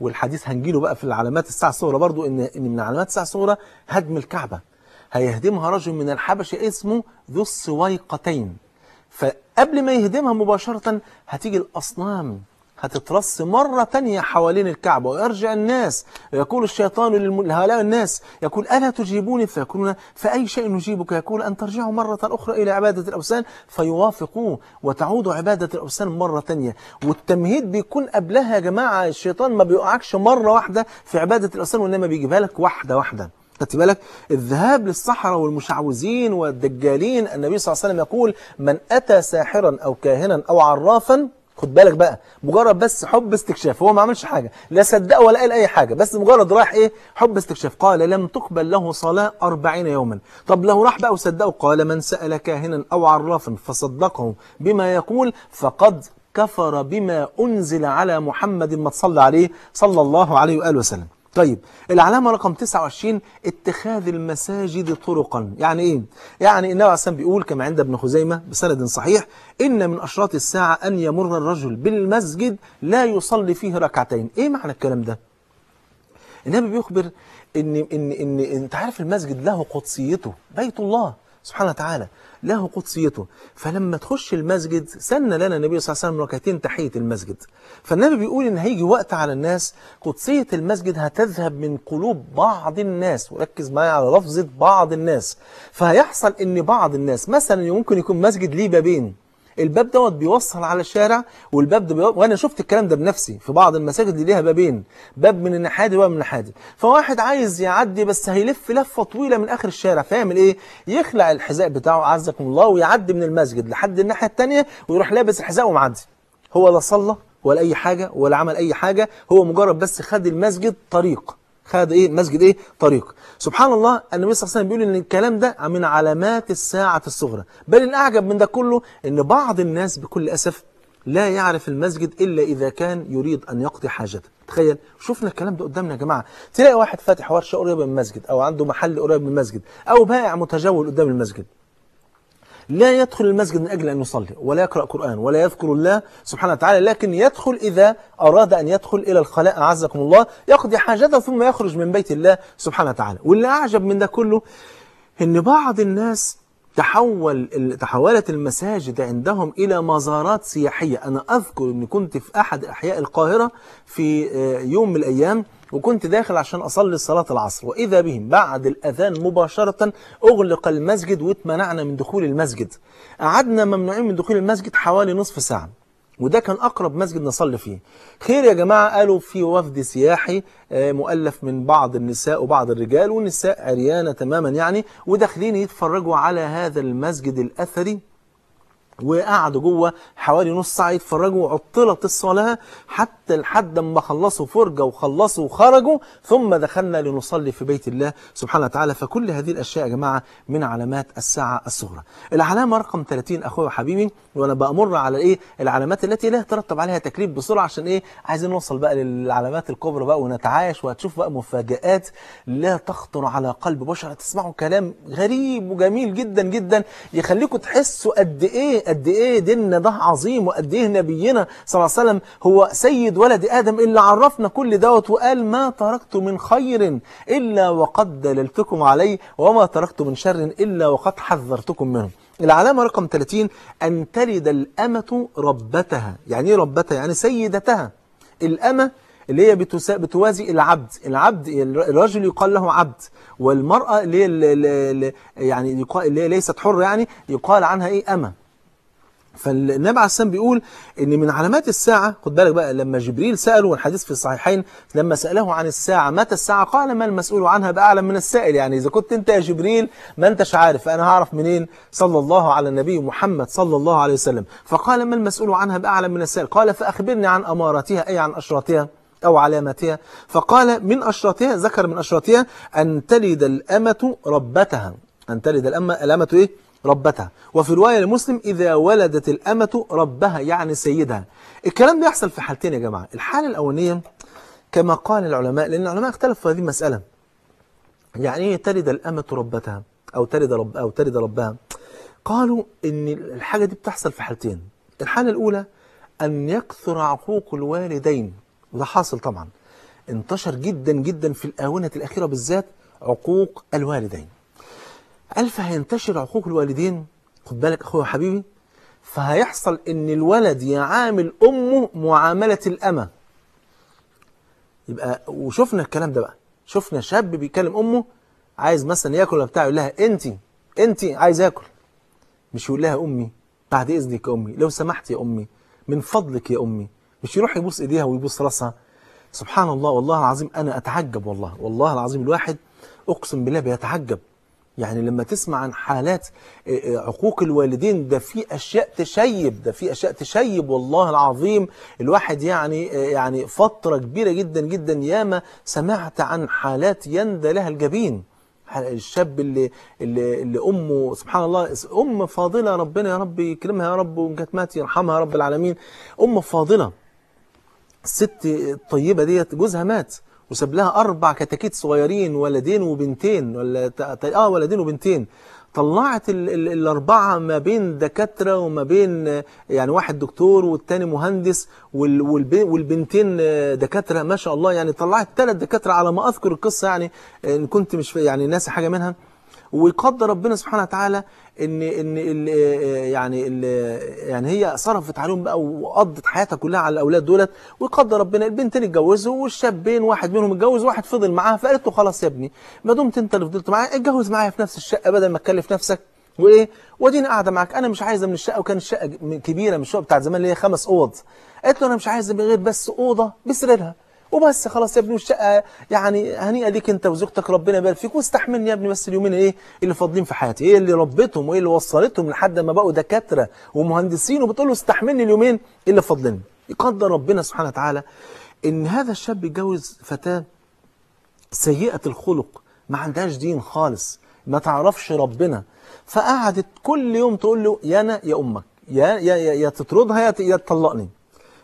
والحديث هنجيله بقى في العلامات الساعه الصغرى برضو ان ان من علامات الساعه الصغرى هدم الكعبه هيهدمها رجل من الحبشة اسمه ذو السويقتين فقبل ما يهدمها مباشرة هتيجي الأصنام هتترص مرة تانية حوالين الكعبة ويرجع الناس ويقول الشيطان لهؤلاء الناس يقول ألا تجيبوني فيقولون فأي شيء نجيبك يقول أن ترجعوا مرة أخرى إلى عبادة الأوثان فيوافقوه وتعود عبادة الأوثان مرة تانية والتمهيد بيكون قبلها يا جماعة الشيطان ما بيقعكش مرة واحدة في عبادة الأوثان وإنما بيجيبها لك واحدة واحدة خدت بالك الذهاب للسحرة والمشعوذين والدجالين النبي صلى الله عليه وسلم يقول من أتى ساحرا أو كاهنا أو عرافا خد بالك بقى مجرد بس حب استكشاف هو ما عملش حاجة لا صدق ولا قال أي حاجة بس مجرد راح إيه حب استكشاف قال لم تقبل له صلاة أربعين يوما طب لو راح بقى وصدقه قال من سأل كاهنا أو عرافا فصدقه بما يقول فقد كفر بما أنزل على محمد ما تصلى عليه صلى الله عليه وآله وسلم طيب العلامة رقم 29 اتخاذ المساجد طرقا يعني ايه؟ يعني النبي عليه بيقول كما عند ابن خزيمة بسند صحيح إن من أشراط الساعة أن يمر الرجل بالمسجد لا يصلي فيه ركعتين ايه معنى الكلام ده؟ النبي بيخبر إن, إن, إن, إن أنت عارف المسجد له قدسيته بيت الله سبحانه وتعالى له قدسيته فلما تخش المسجد سن لنا النبي صلى الله عليه وسلم ركعتين تحية المسجد فالنبي بيقول إن هيجي وقت على الناس قدسية المسجد هتذهب من قلوب بعض الناس وركز معايا على لفظة بعض الناس فهيحصل إن بعض الناس مثلا ممكن يكون مسجد ليه بابين الباب دوت بيوصل على الشارع والباب ده بيو... وانا شفت الكلام ده بنفسي في بعض المساجد اللي ليها بابين باب من الناحيه دي وباب من الناحيه دي فواحد عايز يعدي بس هيلف لفه طويله من اخر الشارع فيعمل ايه يخلع الحذاء بتاعه اعزكم الله ويعدي من المسجد لحد الناحيه الثانيه ويروح لابس الحذاء ومعدي هو لا صلى ولا اي حاجه ولا عمل اي حاجه هو مجرد بس خد المسجد طريق خد ايه مسجد ايه طريق سبحان الله النبي صلى الله عليه وسلم بيقول ان الكلام ده من علامات الساعه الصغرى بل الاعجب من ده كله ان بعض الناس بكل اسف لا يعرف المسجد الا اذا كان يريد ان يقضي حاجته تخيل شفنا الكلام ده قدامنا يا جماعه تلاقي واحد فاتح ورشه قريبه من المسجد او عنده محل قريب من المسجد او بائع متجول قدام المسجد لا يدخل المسجد من أجل أن يصلي ولا يقرأ قرآن ولا يذكر الله سبحانه وتعالى لكن يدخل إذا أراد أن يدخل إلى الخلاء عزكم الله يقضي حاجته ثم يخرج من بيت الله سبحانه وتعالى واللي أعجب من ده كله أن بعض الناس تحول تحولت المساجد عندهم إلى مزارات سياحية أنا أذكر أني كنت في أحد أحياء القاهرة في آه، يوم من الأيام وكنت داخل عشان أصلي صلاة العصر وإذا بهم بعد الأذان مباشرة أغلق المسجد واتمنعنا من دخول المسجد قعدنا ممنوعين من دخول المسجد حوالي نصف ساعة وده كان أقرب مسجد نصلي فيه خير يا جماعة قالوا في وفد سياحي آه، مؤلف من بعض النساء وبعض الرجال ونساء عريانة تماما يعني وداخلين يتفرجوا على هذا المسجد الأثري وقعدوا جوه حوالي نص ساعه يتفرجوا وعطلت الصلاه حتى لحد ما خلصوا فرجه وخلصوا وخرجوا ثم دخلنا لنصلي في بيت الله سبحانه وتعالى فكل هذه الاشياء يا جماعه من علامات الساعه الصغرى. العلامه رقم 30 اخويا وحبيبي وانا بامر على ايه العلامات التي لا يترتب عليها تكليف بسرعه عشان ايه عايزين نوصل بقى للعلامات الكبرى بقى ونتعايش وهتشوف بقى مفاجات لا تخطر على قلب بشر تسمعوا كلام غريب وجميل جدا جدا يخليكم تحسوا قد ايه قد إيه ديننا ده عظيم وقد إيه نبينا صلى الله عليه وسلم هو سيد ولد آدم اللي عرفنا كل دوت وقال ما تركت من خير إلا وقد دللتكم عليه وما تركت من شر إلا وقد حذرتكم منه العلامة رقم 30 أن تلد الأمة ربتها يعني ايه ربتها يعني سيدتها الأمة اللي هي بتوازي العبد العبد الرجل يقال له عبد والمرأة اللي هي يعني اللي هي ليست حرة يعني يقال عنها ايه أمة فالنبي عليه السلام بيقول ان من علامات الساعه خد بالك بقى لما جبريل ساله والحديث في الصحيحين لما ساله عن الساعه متى الساعه قال ما المسؤول عنها باعلم من السائل يعني اذا كنت انت يا جبريل ما انتش عارف فانا هعرف منين صلى الله على النبي محمد صلى الله عليه وسلم فقال ما المسؤول عنها باعلم من السائل قال فاخبرني عن اماراتها اي عن اشراطها أو علاماتها فقال من أشراطها ذكر من أشراطها أن تلد الأمة ربتها أن تلد الأمة الأمة إيه ربتها وفي رواية لمسلم إذا ولدت الأمة ربها يعني سيدها الكلام ده يحصل في حالتين يا جماعة الحالة الأولانية كما قال العلماء لأن العلماء اختلفوا في هذه المسألة يعني ايه تلد الأمة ربتها أو تلد رب أو تلد ربها قالوا إن الحاجة دي بتحصل في حالتين الحالة الأولى أن يكثر عقوق الوالدين وده حاصل طبعا انتشر جدا جدا في الآونة الأخيرة بالذات عقوق الوالدين قال فهينتشر عقوق الوالدين خد بالك أخويا حبيبي فهيحصل إن الولد يعامل أمه معاملة الأمة يبقى وشفنا الكلام ده بقى شفنا شاب بيكلم أمه عايز مثلا ياكل ولا بتاع يقول لها أنت أنت عايز آكل مش يقول لها أمي بعد إذنك يا أمي لو سمحت يا أمي من فضلك يا أمي مش يروح يبوس إيديها ويبوس راسها سبحان الله والله العظيم أنا أتعجب والله والله العظيم الواحد أقسم بالله بيتعجب يعني لما تسمع عن حالات آه، آه، عقوق الوالدين ده في اشياء تشيب ده في اشياء تشيب والله العظيم الواحد يعني آه، يعني فتره كبيره جدا جدا ياما سمعت عن حالات يندى لها الجبين الشاب اللي اللي, اللي امه سبحان الله ام فاضله ربنا يا رب يكرمها يا رب وان كانت مات يرحمها يا رب العالمين ام فاضله الست الطيبه ديت جوزها مات وساب لها اربع كتاكيت صغيرين ولدين وبنتين ولا اه ولدين وبنتين طلعت ال ال الاربعه ما بين دكاتره وما بين يعني واحد دكتور والتاني مهندس وال والبنتين آه، دكاتره ما شاء الله يعني طلعت ثلاث دكاتره على ما اذكر القصه يعني ان كنت مش يعني ناسي حاجه منها ويقدر ربنا سبحانه وتعالى ان ان آه، آه، يعني آه، يعني هي صرفت عليهم بقى وقضت حياتها كلها على الاولاد دولت وقدر ربنا البنتين اتجوزوا والشابين واحد منهم اتجوز واحد فضل معاها فقالت له خلاص يا ابني ما دمت انت اللي فضلت معايا اتجوز معايا في نفس الشقه بدل ما تكلف نفسك وايه واديني قاعده معاك انا مش عايزه من الشقه وكان الشقه كبيره مش الشقه بتاعت زمان اللي هي خمس اوض قالت له انا مش عايزه غير بس اوضه بسريرها وبس خلاص يا ابني والشقه آه، يعني هنيئه ليك انت وزوجتك ربنا يبارك فيك واستحملني يا ابني بس اليومين ايه اللي فاضلين في حياتي ايه اللي ربيتهم وايه اللي وصلتهم لحد ما بقوا دكاتره ومهندسين وبتقول له استحملني اليومين اللي فاضلين يقدر ربنا سبحانه وتعالى ان هذا الشاب يتجوز فتاه سيئه الخلق ما عندهاش دين خالص ما تعرفش ربنا فقعدت كل يوم تقول له يا انا يا امك يا يا يا تطردها يا تطلقني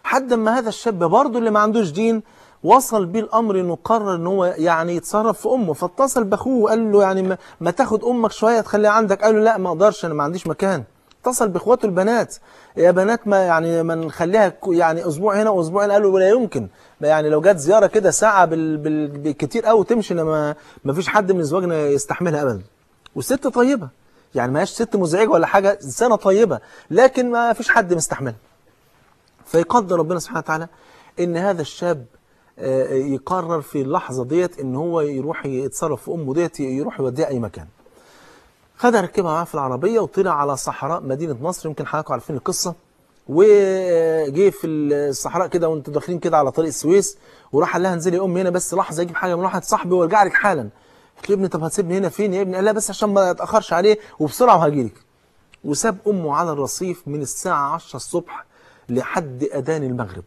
حد ما هذا الشاب برضه اللي ما عندوش دين وصل بيه الامر انه قرر ان هو يعني يتصرف في امه فاتصل باخوه وقال له يعني ما تاخد امك شويه تخليها عندك قال له لا ما اقدرش انا ما عنديش مكان اتصل باخواته البنات يا بنات ما يعني ما نخليها يعني اسبوع هنا واسبوع هنا قالوا ولا يمكن يعني لو جت زياره كده ساعه بالكتير قوي تمشي لما ما فيش حد من زواجنا يستحملها ابدا والست طيبه يعني ما هيش ست مزعجه ولا حاجه انسانه طيبه لكن ما فيش حد مستحملها فيقدر ربنا سبحانه وتعالى ان هذا الشاب يقرر في اللحظه ديت ان هو يروح يتصرف في امه ديت يروح يوديها اي مكان خدها ركبها معاه في العربيه وطلع على صحراء مدينه نصر يمكن حضراتكم عارفين القصه وجه في الصحراء كده وانتوا داخلين كده على طريق السويس وراح قال لها انزلي يا امي هنا بس لحظه اجيب حاجه من واحد صاحبي وارجع لك حالا قلت له يا ابني طب هتسيبني هنا فين يا ابني قال لها بس عشان ما اتاخرش عليه وبسرعه وهجي لك وساب امه على الرصيف من الساعه 10 الصبح لحد اذان المغرب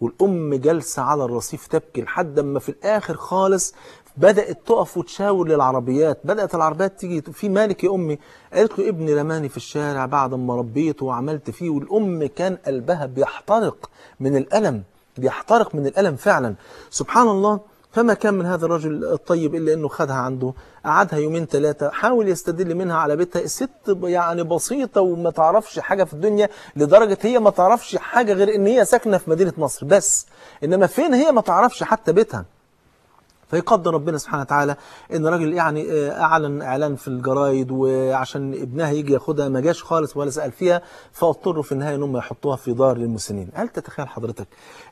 والام جالسه على الرصيف تبكي لحد اما في الاخر خالص بدات تقف وتشاور للعربيات بدات العربيات تيجي في مالك يا امي قالت له ابني رماني في الشارع بعد ما ربيته وعملت فيه والام كان قلبها بيحترق من الالم بيحترق من الالم فعلا سبحان الله فما كان من هذا الرجل الطيب إلا أنه خدها عنده قعدها يومين ثلاثة حاول يستدل منها على بيتها الست يعني بسيطة وما تعرفش حاجة في الدنيا لدرجة هي ما تعرفش حاجة غير أن هي ساكنة في مدينة نصر بس إنما فين هي ما تعرفش حتى بيتها فيقدر ربنا سبحانه وتعالى ان راجل يعني آه، اعلن اعلان في الجرايد وعشان ابنها يجي ياخدها ما جاش خالص ولا سال فيها فاضطروا في النهايه ان هم يحطوها في دار للمسنين هل تتخيل حضرتك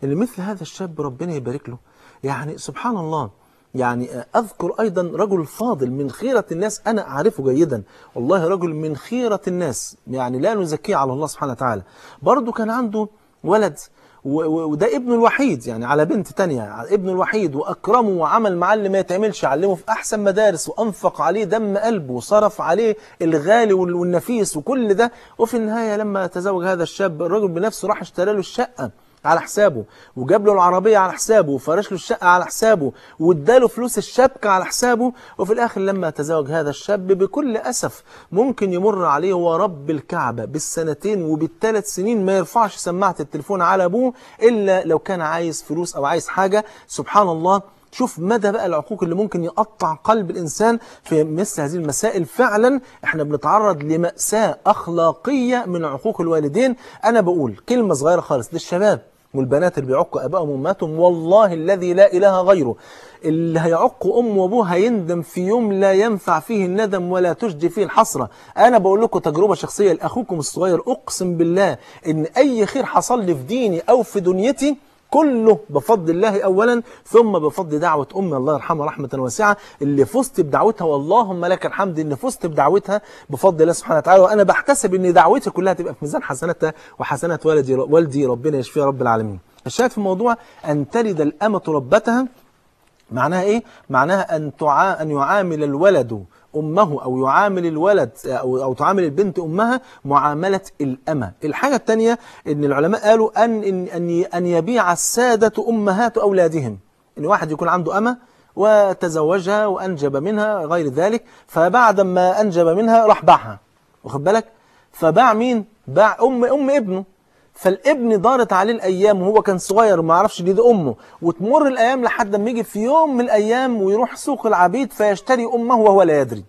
ان مثل هذا الشاب ربنا يبارك له يعني سبحان الله يعني أذكر أيضا رجل فاضل من خيرة الناس أنا أعرفه جيدا والله رجل من خيرة الناس يعني لا نزكيه على الله سبحانه وتعالى برضه كان عنده ولد وده ابنه الوحيد يعني على بنت تانية ابنه الوحيد وأكرمه وعمل معاه اللي ما يتعملش علمه في أحسن مدارس وأنفق عليه دم قلبه وصرف عليه الغالي والنفيس وكل ده وفي النهاية لما تزوج هذا الشاب الرجل بنفسه راح اشترى له الشقة على حسابه وجاب له العربيه على حسابه وفرش له الشقه على حسابه واداله فلوس الشبكه على حسابه وفي الاخر لما تزوج هذا الشاب بكل اسف ممكن يمر عليه ورب الكعبه بالسنتين وبالثلاث سنين ما يرفعش سماعه التليفون على ابوه الا لو كان عايز فلوس او عايز حاجه سبحان الله شوف مدى بقى العقوق اللي ممكن يقطع قلب الإنسان في مثل هذه المسائل فعلا احنا بنتعرض لمأساة أخلاقية من عقوق الوالدين أنا بقول كلمة صغيرة خالص للشباب والبنات اللي بيعقوا ابائهم وامهاتهم والله الذي لا اله غيره اللي هيعق امه وابوه هيندم في يوم لا ينفع فيه الندم ولا تجدي فيه الحسره انا بقول لكم تجربه شخصيه لاخوكم الصغير اقسم بالله ان اي خير حصل لي في ديني او في دنيتي كله بفضل الله أولا ثم بفضل دعوة أمي الله يرحمها رحمة واسعة اللي فزت بدعوتها واللهم لك الحمد إن فزت بدعوتها بفضل الله سبحانه وتعالى وأنا بحتسب إن دعوتي كلها تبقى في ميزان حسناتها وحسنات والدي والدي ربنا يشفيه رب العالمين الشاهد في الموضوع أن تلد الأمة ربتها معناها إيه؟ معناها أن, تعا أن يعامل الولد امه او يعامل الولد او او تعامل البنت امها معامله الامه الحاجه الثانيه ان العلماء قالوا ان ان ان يبيع الساده امهات اولادهم ان واحد يكون عنده امه وتزوجها وانجب منها غير ذلك فبعد ما انجب منها راح باعها واخد بالك فباع مين باع ام ام ابنه فالابن دارت عليه الايام وهو كان صغير ما يعرفش دي, دي امه وتمر الايام لحد ما يجي في يوم من الايام ويروح سوق العبيد فيشتري امه وهو لا يدري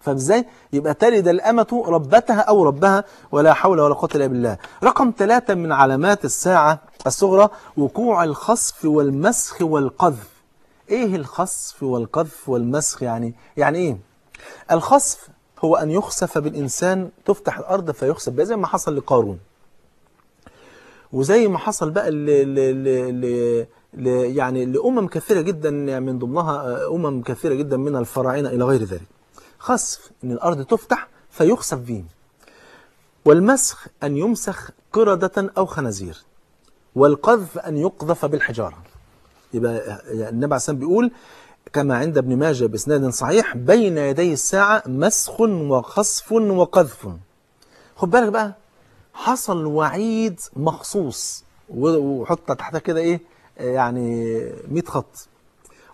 فازاي يبقى تلد الامة ربتها او ربها ولا حول ولا قوة الا بالله. رقم ثلاثة من علامات الساعة الصغرى وقوع الخصف والمسخ والقذف. ايه الخصف والقذف والمسخ يعني؟ يعني ايه؟ الخصف هو ان يخسف بالانسان تفتح الارض فيخسف زي ما حصل لقارون. وزي ما حصل بقى ل ل ل يعني لأمم كثيرة جدا من ضمنها آه، أمم كثيرة جدا من الفراعنة إلى غير ذلك خسف أن الأرض تفتح فيخسف فيم والمسخ أن يمسخ قردة أو خنازير والقذف أن يقذف بالحجارة يبقى آه، النبي عليه بيقول كما عند ابن ماجه بإسناد صحيح بين يدي الساعة مسخ وخسف وقذف خد بالك بقى حصل وعيد مخصوص وحط تحتها كده ايه يعني 100 خط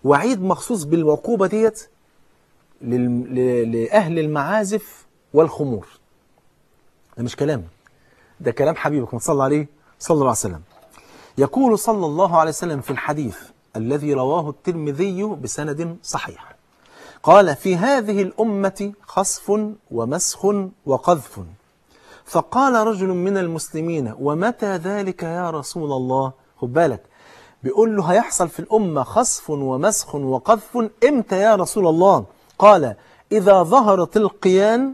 وعيد مخصوص بالعقوبه ديت لاهل المعازف والخمور ده مش كلام ده كلام حبيبك ما تصلى عليه صلى الله عليه وسلم يقول صلى الله عليه وسلم في الحديث الذي رواه الترمذي بسند صحيح قال في هذه الأمة خصف ومسخ وقذف فقال رجل من المسلمين ومتى ذلك يا رسول الله خد بالك بيقول له هيحصل في الأمة خصف ومسخ وقذف إمتى يا رسول الله قال إذا ظهرت القيان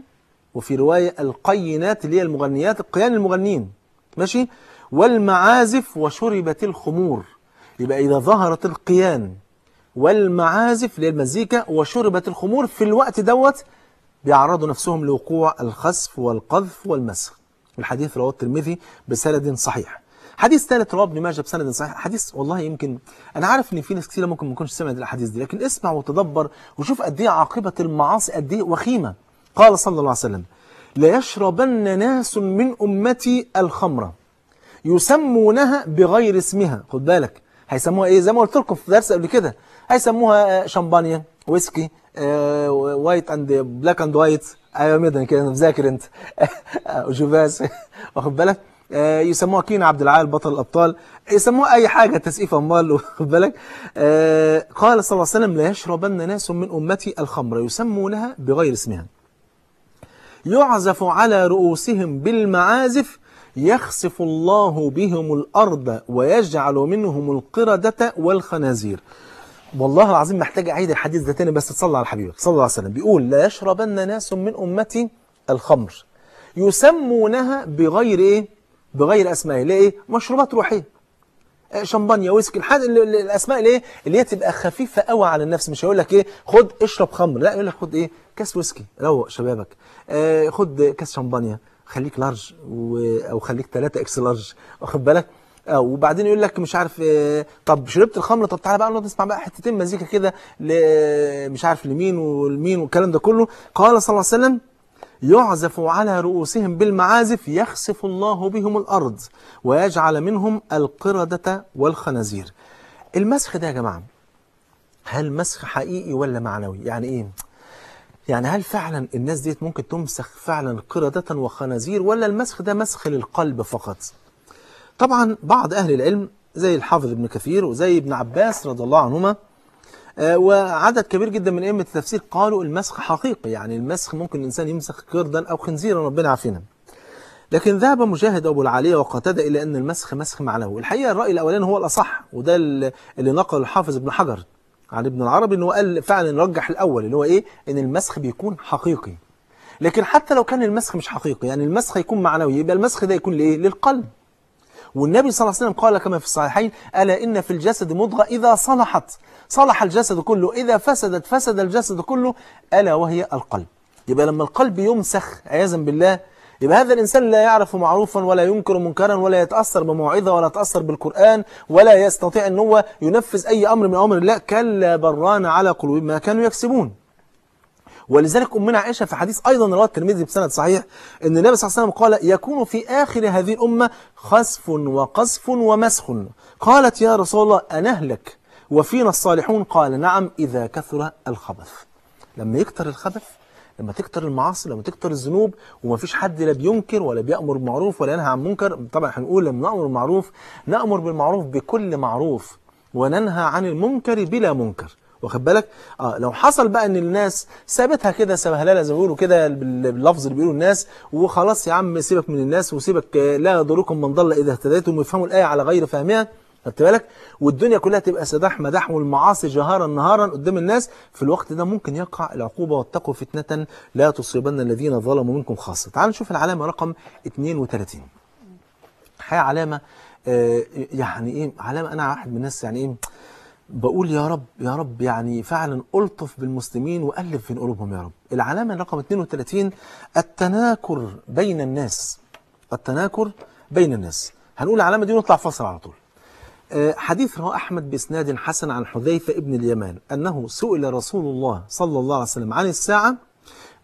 وفي رواية القينات اللي هي المغنيات القيان المغنين ماشي والمعازف وشربت الخمور يبقى إذا ظهرت القيان والمعازف اللي هي وشربت الخمور في الوقت دوت بيعرضوا نفسهم لوقوع الخسف والقذف والمسخ الحديث رواه الترمذي بسند صحيح حديث ثالث رواه ابن ماجه بسند صحيح حديث والله يمكن انا عارف ان في ناس كثيره ممكن ما تكونش سمعت الاحاديث دي لكن اسمع وتدبر وشوف قد ايه عاقبه المعاصي قد ايه وخيمه قال صلى الله عليه وسلم ليشربن ناس من امتي الخمره يسمونها بغير اسمها خد بالك هيسموها ايه زي ما قلت لكم في درس قبل كده هيسموها شمبانيا ويسكي وايت اند بلاك اند وايت ايوه ميدن كده انا مذاكر انت *laughs* جوفاز *laughs* واخد بالك يسموه آه، يسموها عبد العال بطل الابطال يسموها اي حاجه تسقيف اموال *laughs* واخد بالك آه، قال صلى الله عليه وسلم لا يشربن ناس من امتي الخمر يسمونها بغير اسمها يعزف على رؤوسهم بالمعازف يخسف الله بهم الارض ويجعل منهم القرده والخنازير والله العظيم محتاج اعيد الحديث ده تاني بس تصلى على حبيبك صلى الله عليه وسلم بيقول لا يشربن ناس من امتي الخمر يسمونها بغير ايه بغير اسماء ليه ايه مشروبات روحيه آه، شمبانيا ويسكي الحاجه الاسماء اللي ايه اللي هي تبقى خفيفه قوي على النفس مش هيقول لك ايه خد اشرب خمر لا يقول لك خد ايه كاس ويسكي روق شبابك آه خد كاس شمبانيا خليك لارج و... او خليك ثلاثه اكس لارج واخد بالك آه، وبعدين يقول لك مش عارف آه، طب شربت الخمر طب تعالى بقى نقعد نسمع بقى حتتين مزيكا كده آه، مش عارف لمين والمين والكلام ده كله قال صلى الله عليه وسلم يعزف على رؤوسهم بالمعازف يخسف الله بهم الأرض ويجعل منهم القردة والخنازير المسخ ده يا جماعة هل مسخ حقيقي ولا معنوي يعني ايه يعني هل فعلا الناس ديت ممكن تمسخ فعلا قردة وخنازير ولا المسخ ده مسخ للقلب فقط طبعا بعض أهل العلم زي الحافظ ابن كثير وزي ابن عباس رضي الله عنهما آه، وعدد كبير جدا من أئمة التفسير قالوا المسخ حقيقي يعني المسخ ممكن الإنسان يمسخ قردا أو خنزيرا ربنا عافينا لكن ذهب مجاهد أبو العالية وقتاد إلى أن المسخ مسخ معنوي الحقيقة الرأي الأولاني هو الأصح وده اللي نقله الحافظ ابن حجر عن ابن العربي ان هو قال فعلا رجح الأول اللي هو إيه أن المسخ بيكون حقيقي لكن حتى لو كان المسخ مش حقيقي يعني المسخ يكون معنوي يبقى المسخ ده يكون لإيه للقلب والنبي صلى الله عليه وسلم قال كما في الصحيحين ألا إن في الجسد مضغة إذا صلحت صلح الجسد كله إذا فسدت فسد الجسد كله ألا وهي القلب يبقى لما القلب يمسخ عياذا بالله يبقى هذا الإنسان لا يعرف معروفا ولا ينكر منكرا ولا يتأثر بموعظة ولا يتأثر بالقرآن ولا يستطيع أن هو ينفذ أي أمر من أمر الله كلا بران على قلوبهم ما كانوا يكسبون ولذلك امنا عائشه في حديث ايضا رواه الترمذي بسند صحيح ان النبي صلى الله عليه وسلم قال يكون في اخر هذه الامه خسف وقذف ومسخ قالت يا رسول الله انهلك وفينا الصالحون قال نعم اذا كثر الخبث لما يكثر الخبث لما تكتر المعاصي لما تكتر الذنوب ومفيش حد لا بينكر ولا بيأمر بالمعروف ولا ينهى عن منكر طبعا هنقول لما نأمر بالمعروف نأمر بالمعروف بكل معروف وننهى عن المنكر بلا منكر واخد بالك اه لو حصل بقى ان الناس سابتها كده سبهلله زي ما بيقولوا كده باللفظ اللي بيقولوا الناس وخلاص يا عم سيبك من الناس وسيبك آه، لا يضركم من ضل اذا اهتديتم ويفهموا الايه على غير فهمها خدت بالك والدنيا كلها تبقى سداح مداح والمعاصي جهارا نهارا قدام الناس في الوقت ده ممكن يقع العقوبه واتقوا فتنه لا تصيبن الذين ظلموا منكم خاصه تعال نشوف العلامه رقم 32 هي علامه آه يعني ايه علامه انا واحد من الناس يعني ايه بقول يا رب يا رب يعني فعلا ألطف بالمسلمين وألف في قلوبهم يا رب العلامة رقم 32 التناكر بين الناس التناكر بين الناس هنقول العلامة دي ونطلع فاصل على طول آه، حديث رواه أحمد بإسناد حسن عن حذيفة ابن اليمان أنه سئل رسول الله صلى الله عليه وسلم عن الساعة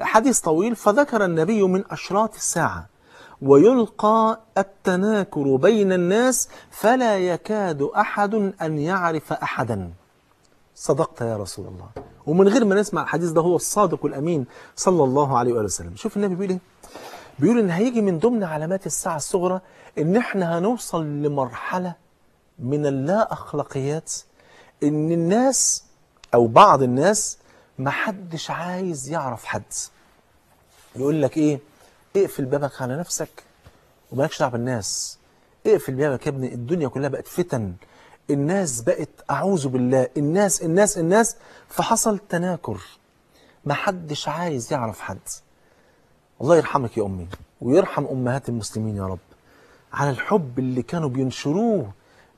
حديث طويل فذكر النبي من أشراط الساعة ويلقى التناكر بين الناس فلا يكاد أحد أن يعرف أحدا صدقت يا رسول الله ومن غير ما نسمع الحديث ده هو الصادق الأمين صلى الله عليه وآله وسلم شوف النبي بيقول ايه بيقول ان هيجي من ضمن علامات الساعة الصغرى ان احنا هنوصل لمرحلة من اللا أخلاقيات ان الناس او بعض الناس محدش عايز يعرف حد يقول لك ايه اقفل بابك على نفسك ومالكش دعوه بالناس اقفل بابك يا ابني الدنيا كلها بقت فتن الناس بقت اعوذ بالله الناس الناس الناس فحصل تناكر محدش عايز يعرف حد الله يرحمك يا امي ويرحم امهات المسلمين يا رب على الحب اللي كانوا بينشروه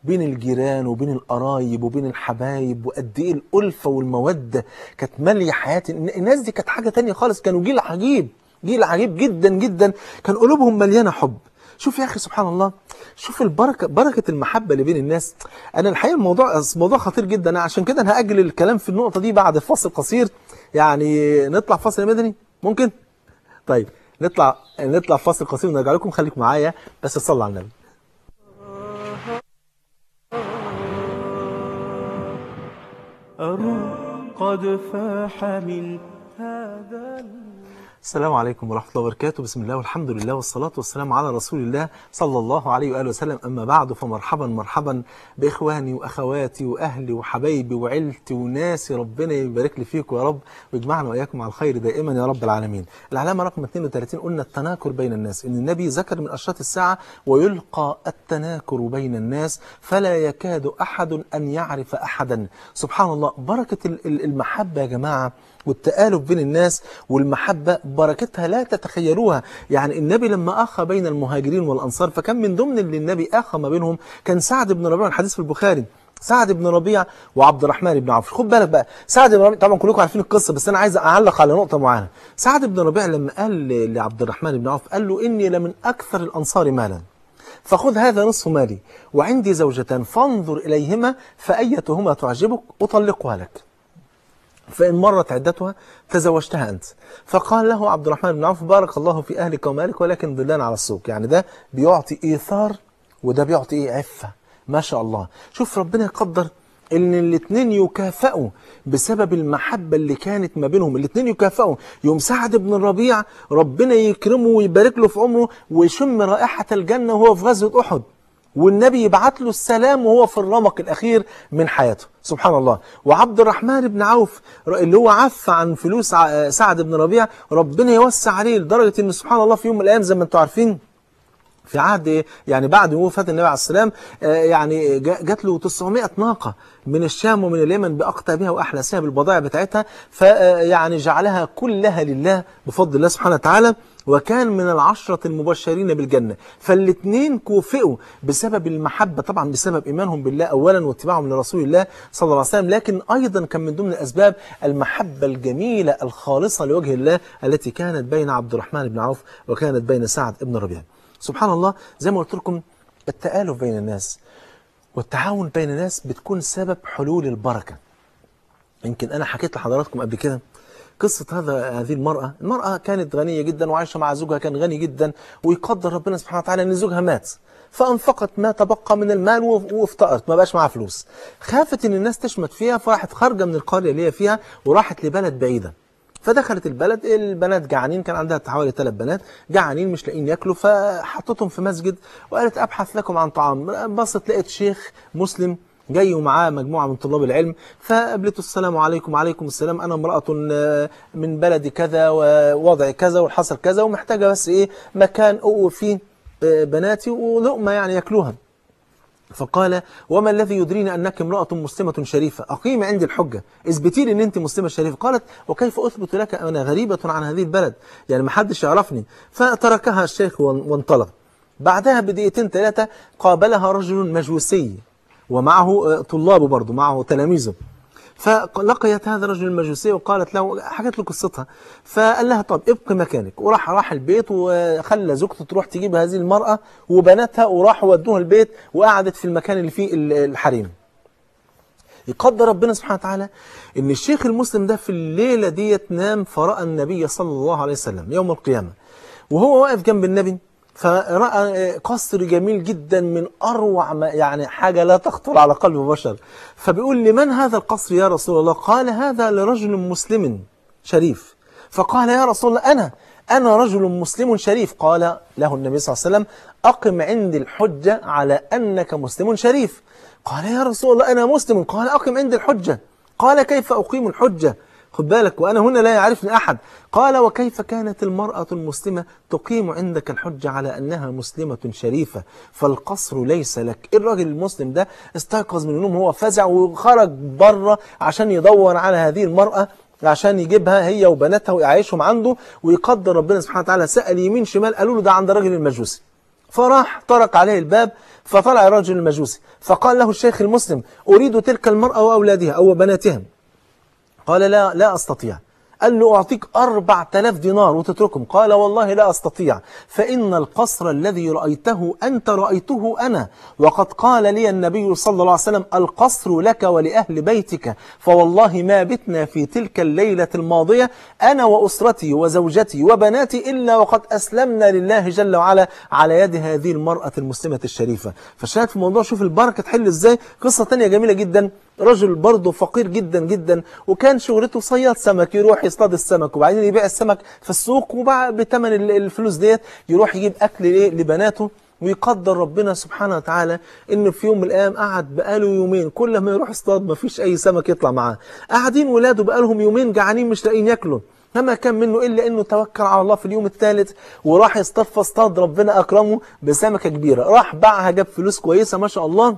بين الجيران وبين القرايب وبين الحبايب وقد ايه الالفه والموده كانت ماليه حياتي الناس دي كانت حاجه تانية خالص كانوا جيل عجيب جيل عجيب جدا جدا كان قلوبهم مليانه حب شوف يا اخي سبحان الله شوف البركه بركه المحبه اللي بين الناس انا الحقيقه الموضوع موضوع خطير جدا عشان كده انا هاجل الكلام في النقطه دي بعد فصل قصير يعني نطلع فصل مدني ممكن طيب نطلع نطلع فصل قصير ونرجع لكم خليك معايا بس صل على النبي أروح قد فاح من هذا السلام عليكم ورحمة الله وبركاته بسم الله والحمد لله والصلاة والسلام على رسول الله صلى الله عليه وآله وسلم أما بعد فمرحبا مرحبا بإخواني وأخواتي وأهلي وحبايبي وعيلتي وناسي ربنا يبارك لي فيكم يا رب ويجمعنا وإياكم على الخير دائما يا رب العالمين العلامة رقم 32 قلنا التناكر بين الناس إن النبي ذكر من أشراط الساعة ويلقى التناكر بين الناس فلا يكاد أحد أن يعرف أحدا سبحان الله بركة المحبة يا جماعة والتآلف بين الناس والمحبة بركتها لا تتخيلوها يعني النبي لما أخى بين المهاجرين والأنصار فكان من ضمن اللي النبي أخى ما بينهم كان سعد بن ربيع الحديث في البخاري سعد بن ربيع وعبد الرحمن بن عوف خد بالك بقى سعد بن ربيع طبعا كلكم عارفين القصه بس انا عايز اعلق على نقطه معينه سعد بن ربيع لما قال لعبد الرحمن بن عوف قال له اني لمن اكثر الانصار مالا فخذ هذا نصف مالي وعندي زوجتان فانظر اليهما فايتهما تعجبك اطلقها لك فإن مرت عدتها تزوجتها أنت فقال له عبد الرحمن بن عوف بارك الله في أهلك ومالك ولكن ظلان على السوق يعني ده بيعطي إيثار وده بيعطي إيه عفة ما شاء الله شوف ربنا يقدر ان الاثنين يكافئوا بسبب المحبة اللي كانت ما بينهم الاثنين يكافئوا يوم سعد بن الربيع ربنا يكرمه ويبارك له في عمره ويشم رائحة الجنة وهو في غزوة أحد والنبي يبعت له السلام وهو في الرمق الأخير من حياته سبحان الله وعبد الرحمن بن عوف اللي هو عف عن فلوس سعد بن ربيع ربنا يوسع عليه لدرجة أن سبحان الله في يوم من الأيام زي ما انتم عارفين في عهد إيه؟ يعني بعد وفاة النبي عليه السلام آه، يعني جات له 900 ناقة من الشام ومن اليمن بأقطابها وأحلاسها بالبضائع بتاعتها فيعني آه، جعلها كلها لله بفضل الله سبحانه وتعالى وكان من العشرة المبشرين بالجنة فالاثنين كوفئوا بسبب المحبة طبعا بسبب إيمانهم بالله أولا واتباعهم لرسول الله صلى الله عليه وسلم لكن أيضا كان من ضمن الأسباب المحبة الجميلة الخالصة لوجه الله التي كانت بين عبد الرحمن بن عوف وكانت بين سعد بن ربيع سبحان الله زي ما قلت لكم التآلف بين الناس والتعاون بين الناس بتكون سبب حلول البركة يمكن أنا حكيت لحضراتكم قبل كده قصة هذا هذه المرأة المرأة كانت غنية جدا وعايشة مع زوجها كان غني جدا ويقدر ربنا سبحانه وتعالى ان زوجها مات فانفقت ما تبقى من المال وافتقرت ما بقاش معاها فلوس خافت ان الناس تشمت فيها فراحت خارجة من القرية اللي هي فيها وراحت لبلد بعيدة فدخلت البلد البنات جعانين كان عندها حوالي ثلاث بنات جعانين مش لاقيين ياكلوا فحطتهم في مسجد وقالت ابحث لكم عن طعام بصت لقيت شيخ مسلم جاي ومعاه مجموعه من طلاب العلم فقابلته السلام عليكم وعليكم السلام انا امراه آه، من بلد كذا ووضع كذا والحصر كذا ومحتاجه بس ايه مكان أقوي فيه آه، بناتي ولقمه يعني ياكلوها فقال وما الذي يدريني أنك امرأة مسلمة شريفة أقيم عندي الحجة اثبتي لي أن أنت مسلمة شريفة قالت وكيف أثبت لك أنا غريبة عن هذه البلد يعني ما حدش يعرفني فتركها الشيخ وانطلق بعدها بدقيقتين ثلاثة قابلها رجل مجوسي ومعه آه، طلابه برضه معه تلاميذه فلقيت هذا الرجل المجوسي وقالت له حكت له قصتها فقال لها طب ابقي مكانك وراح راح البيت وخلى زوجته تروح تجيب هذه المرأة وبناتها وراحوا ودوها البيت وقعدت في المكان اللي فيه الحريم يقدر ربنا سبحانه وتعالى ان الشيخ المسلم ده في الليلة ديت نام فرأى النبي صلى الله عليه وسلم يوم القيامة وهو واقف جنب النبي فرأى قصر جميل جدا من أروع ما يعني حاجة لا تخطر على قلب بشر فبيقول لمن هذا القصر يا رسول الله قال هذا لرجل مسلم شريف فقال يا رسول الله أنا أنا رجل مسلم شريف قال له النبي صلى الله عليه وسلم أقم عندي الحجة على أنك مسلم شريف قال يا رسول الله أنا مسلم قال أقم عندي الحجة قال كيف أقيم الحجة خد بالك وأنا هنا لا يعرفني أحد قال وكيف كانت المرأة المسلمة تقيم عندك الحجة على أنها مسلمة شريفة فالقصر ليس لك الراجل المسلم ده استيقظ من النوم هو فزع وخرج بره عشان يدور على هذه المرأة عشان يجيبها هي وبناتها ويعيشهم عنده ويقدر ربنا سبحانه وتعالى سأل يمين شمال قالوا له ده عند رجل المجوسي فراح طرق عليه الباب فطلع الرجل المجوسي فقال له الشيخ المسلم أريد تلك المرأة وأولادها أو بناتهم قال لا لا أستطيع قال له أعطيك أربع تلاف دينار وتتركهم قال والله لا أستطيع فإن القصر الذي رأيته أنت رأيته أنا وقد قال لي النبي صلى الله عليه وسلم القصر لك ولأهل بيتك فوالله ما بتنا في تلك الليلة الماضية أنا وأسرتي وزوجتي وبناتي إلا وقد أسلمنا لله جل وعلا على يد هذه المرأة المسلمة الشريفة فشاهد في الموضوع شوف البركة تحل إزاي قصة تانية جميلة جدا رجل برضه فقير جدا جدا وكان شغلته صياد سمك يروح يصطاد السمك وبعدين يبيع السمك في السوق وبقى بثمن الفلوس ديت يروح يجيب أكل إيه؟ لبناته ويقدر ربنا سبحانه وتعالى ان في يوم من الايام قعد بقاله يومين كل ما يروح اصطاد ما فيش اي سمك يطلع معاه قاعدين ولاده بقالهم يومين جعانين مش لاقيين ياكلوا فما كان منه إلا أنه توكل على الله في اليوم الثالث وراح يصطاد فاصطاد ربنا أكرمه بسمكة كبيرة راح باعها جاب فلوس كويسة ما شاء الله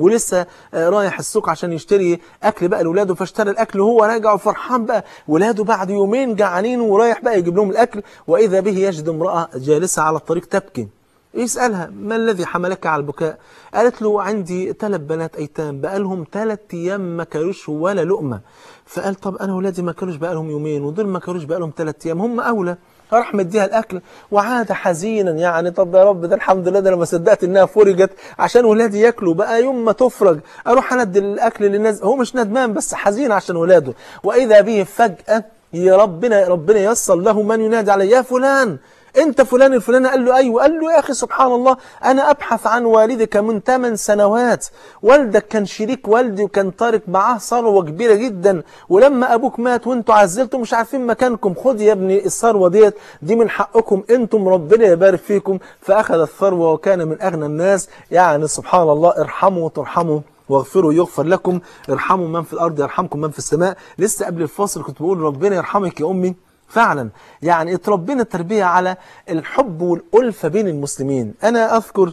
ولسه آه، رايح السوق عشان يشتري اكل بقى لاولاده فاشترى الاكل وهو راجع وفرحان بقى ولاده بعد يومين جعانين ورايح بقى يجيب لهم الاكل واذا به يجد امراه جالسه على الطريق تبكي يسألها ما الذي حملك على البكاء قالت له عندي ثلاث بنات أيتام بقى لهم ثلاث أيام ما كلوش ولا لقمة فقال طب أنا ولادي ما كلوش بقى لهم يومين ودول ما كلوش بقى لهم ثلاث أيام هم أولى راح مديها الاكل وعاد حزينا يعني طب يا رب ده الحمد لله ده انا ما صدقت انها فرجت عشان ولادي ياكلوا بقى يوم ما تفرج اروح اندي الاكل للناس هو مش ندمان بس حزين عشان ولاده واذا به فجاه يا ربنا ربنا يصل له من ينادي عليه يا فلان انت فلان الفلان قال له ايوه قال له يا اخي سبحان الله انا ابحث عن والدك من 8 سنوات والدك كان شريك والدي وكان طارق معاه ثروه كبيره جدا ولما ابوك مات وانتوا عزلتوا مش عارفين مكانكم خد يا ابني الثروه ديت دي من حقكم انتم ربنا يبارك فيكم فاخذ الثروه وكان من اغنى الناس يعني سبحان الله ارحموا وترحموا واغفروا يغفر لكم ارحموا من في الارض يرحمكم من في السماء لسه قبل الفاصل كنت بقول ربنا يرحمك يا امي فعلا يعني اتربينا التربية على الحب والألفة بين المسلمين أنا أذكر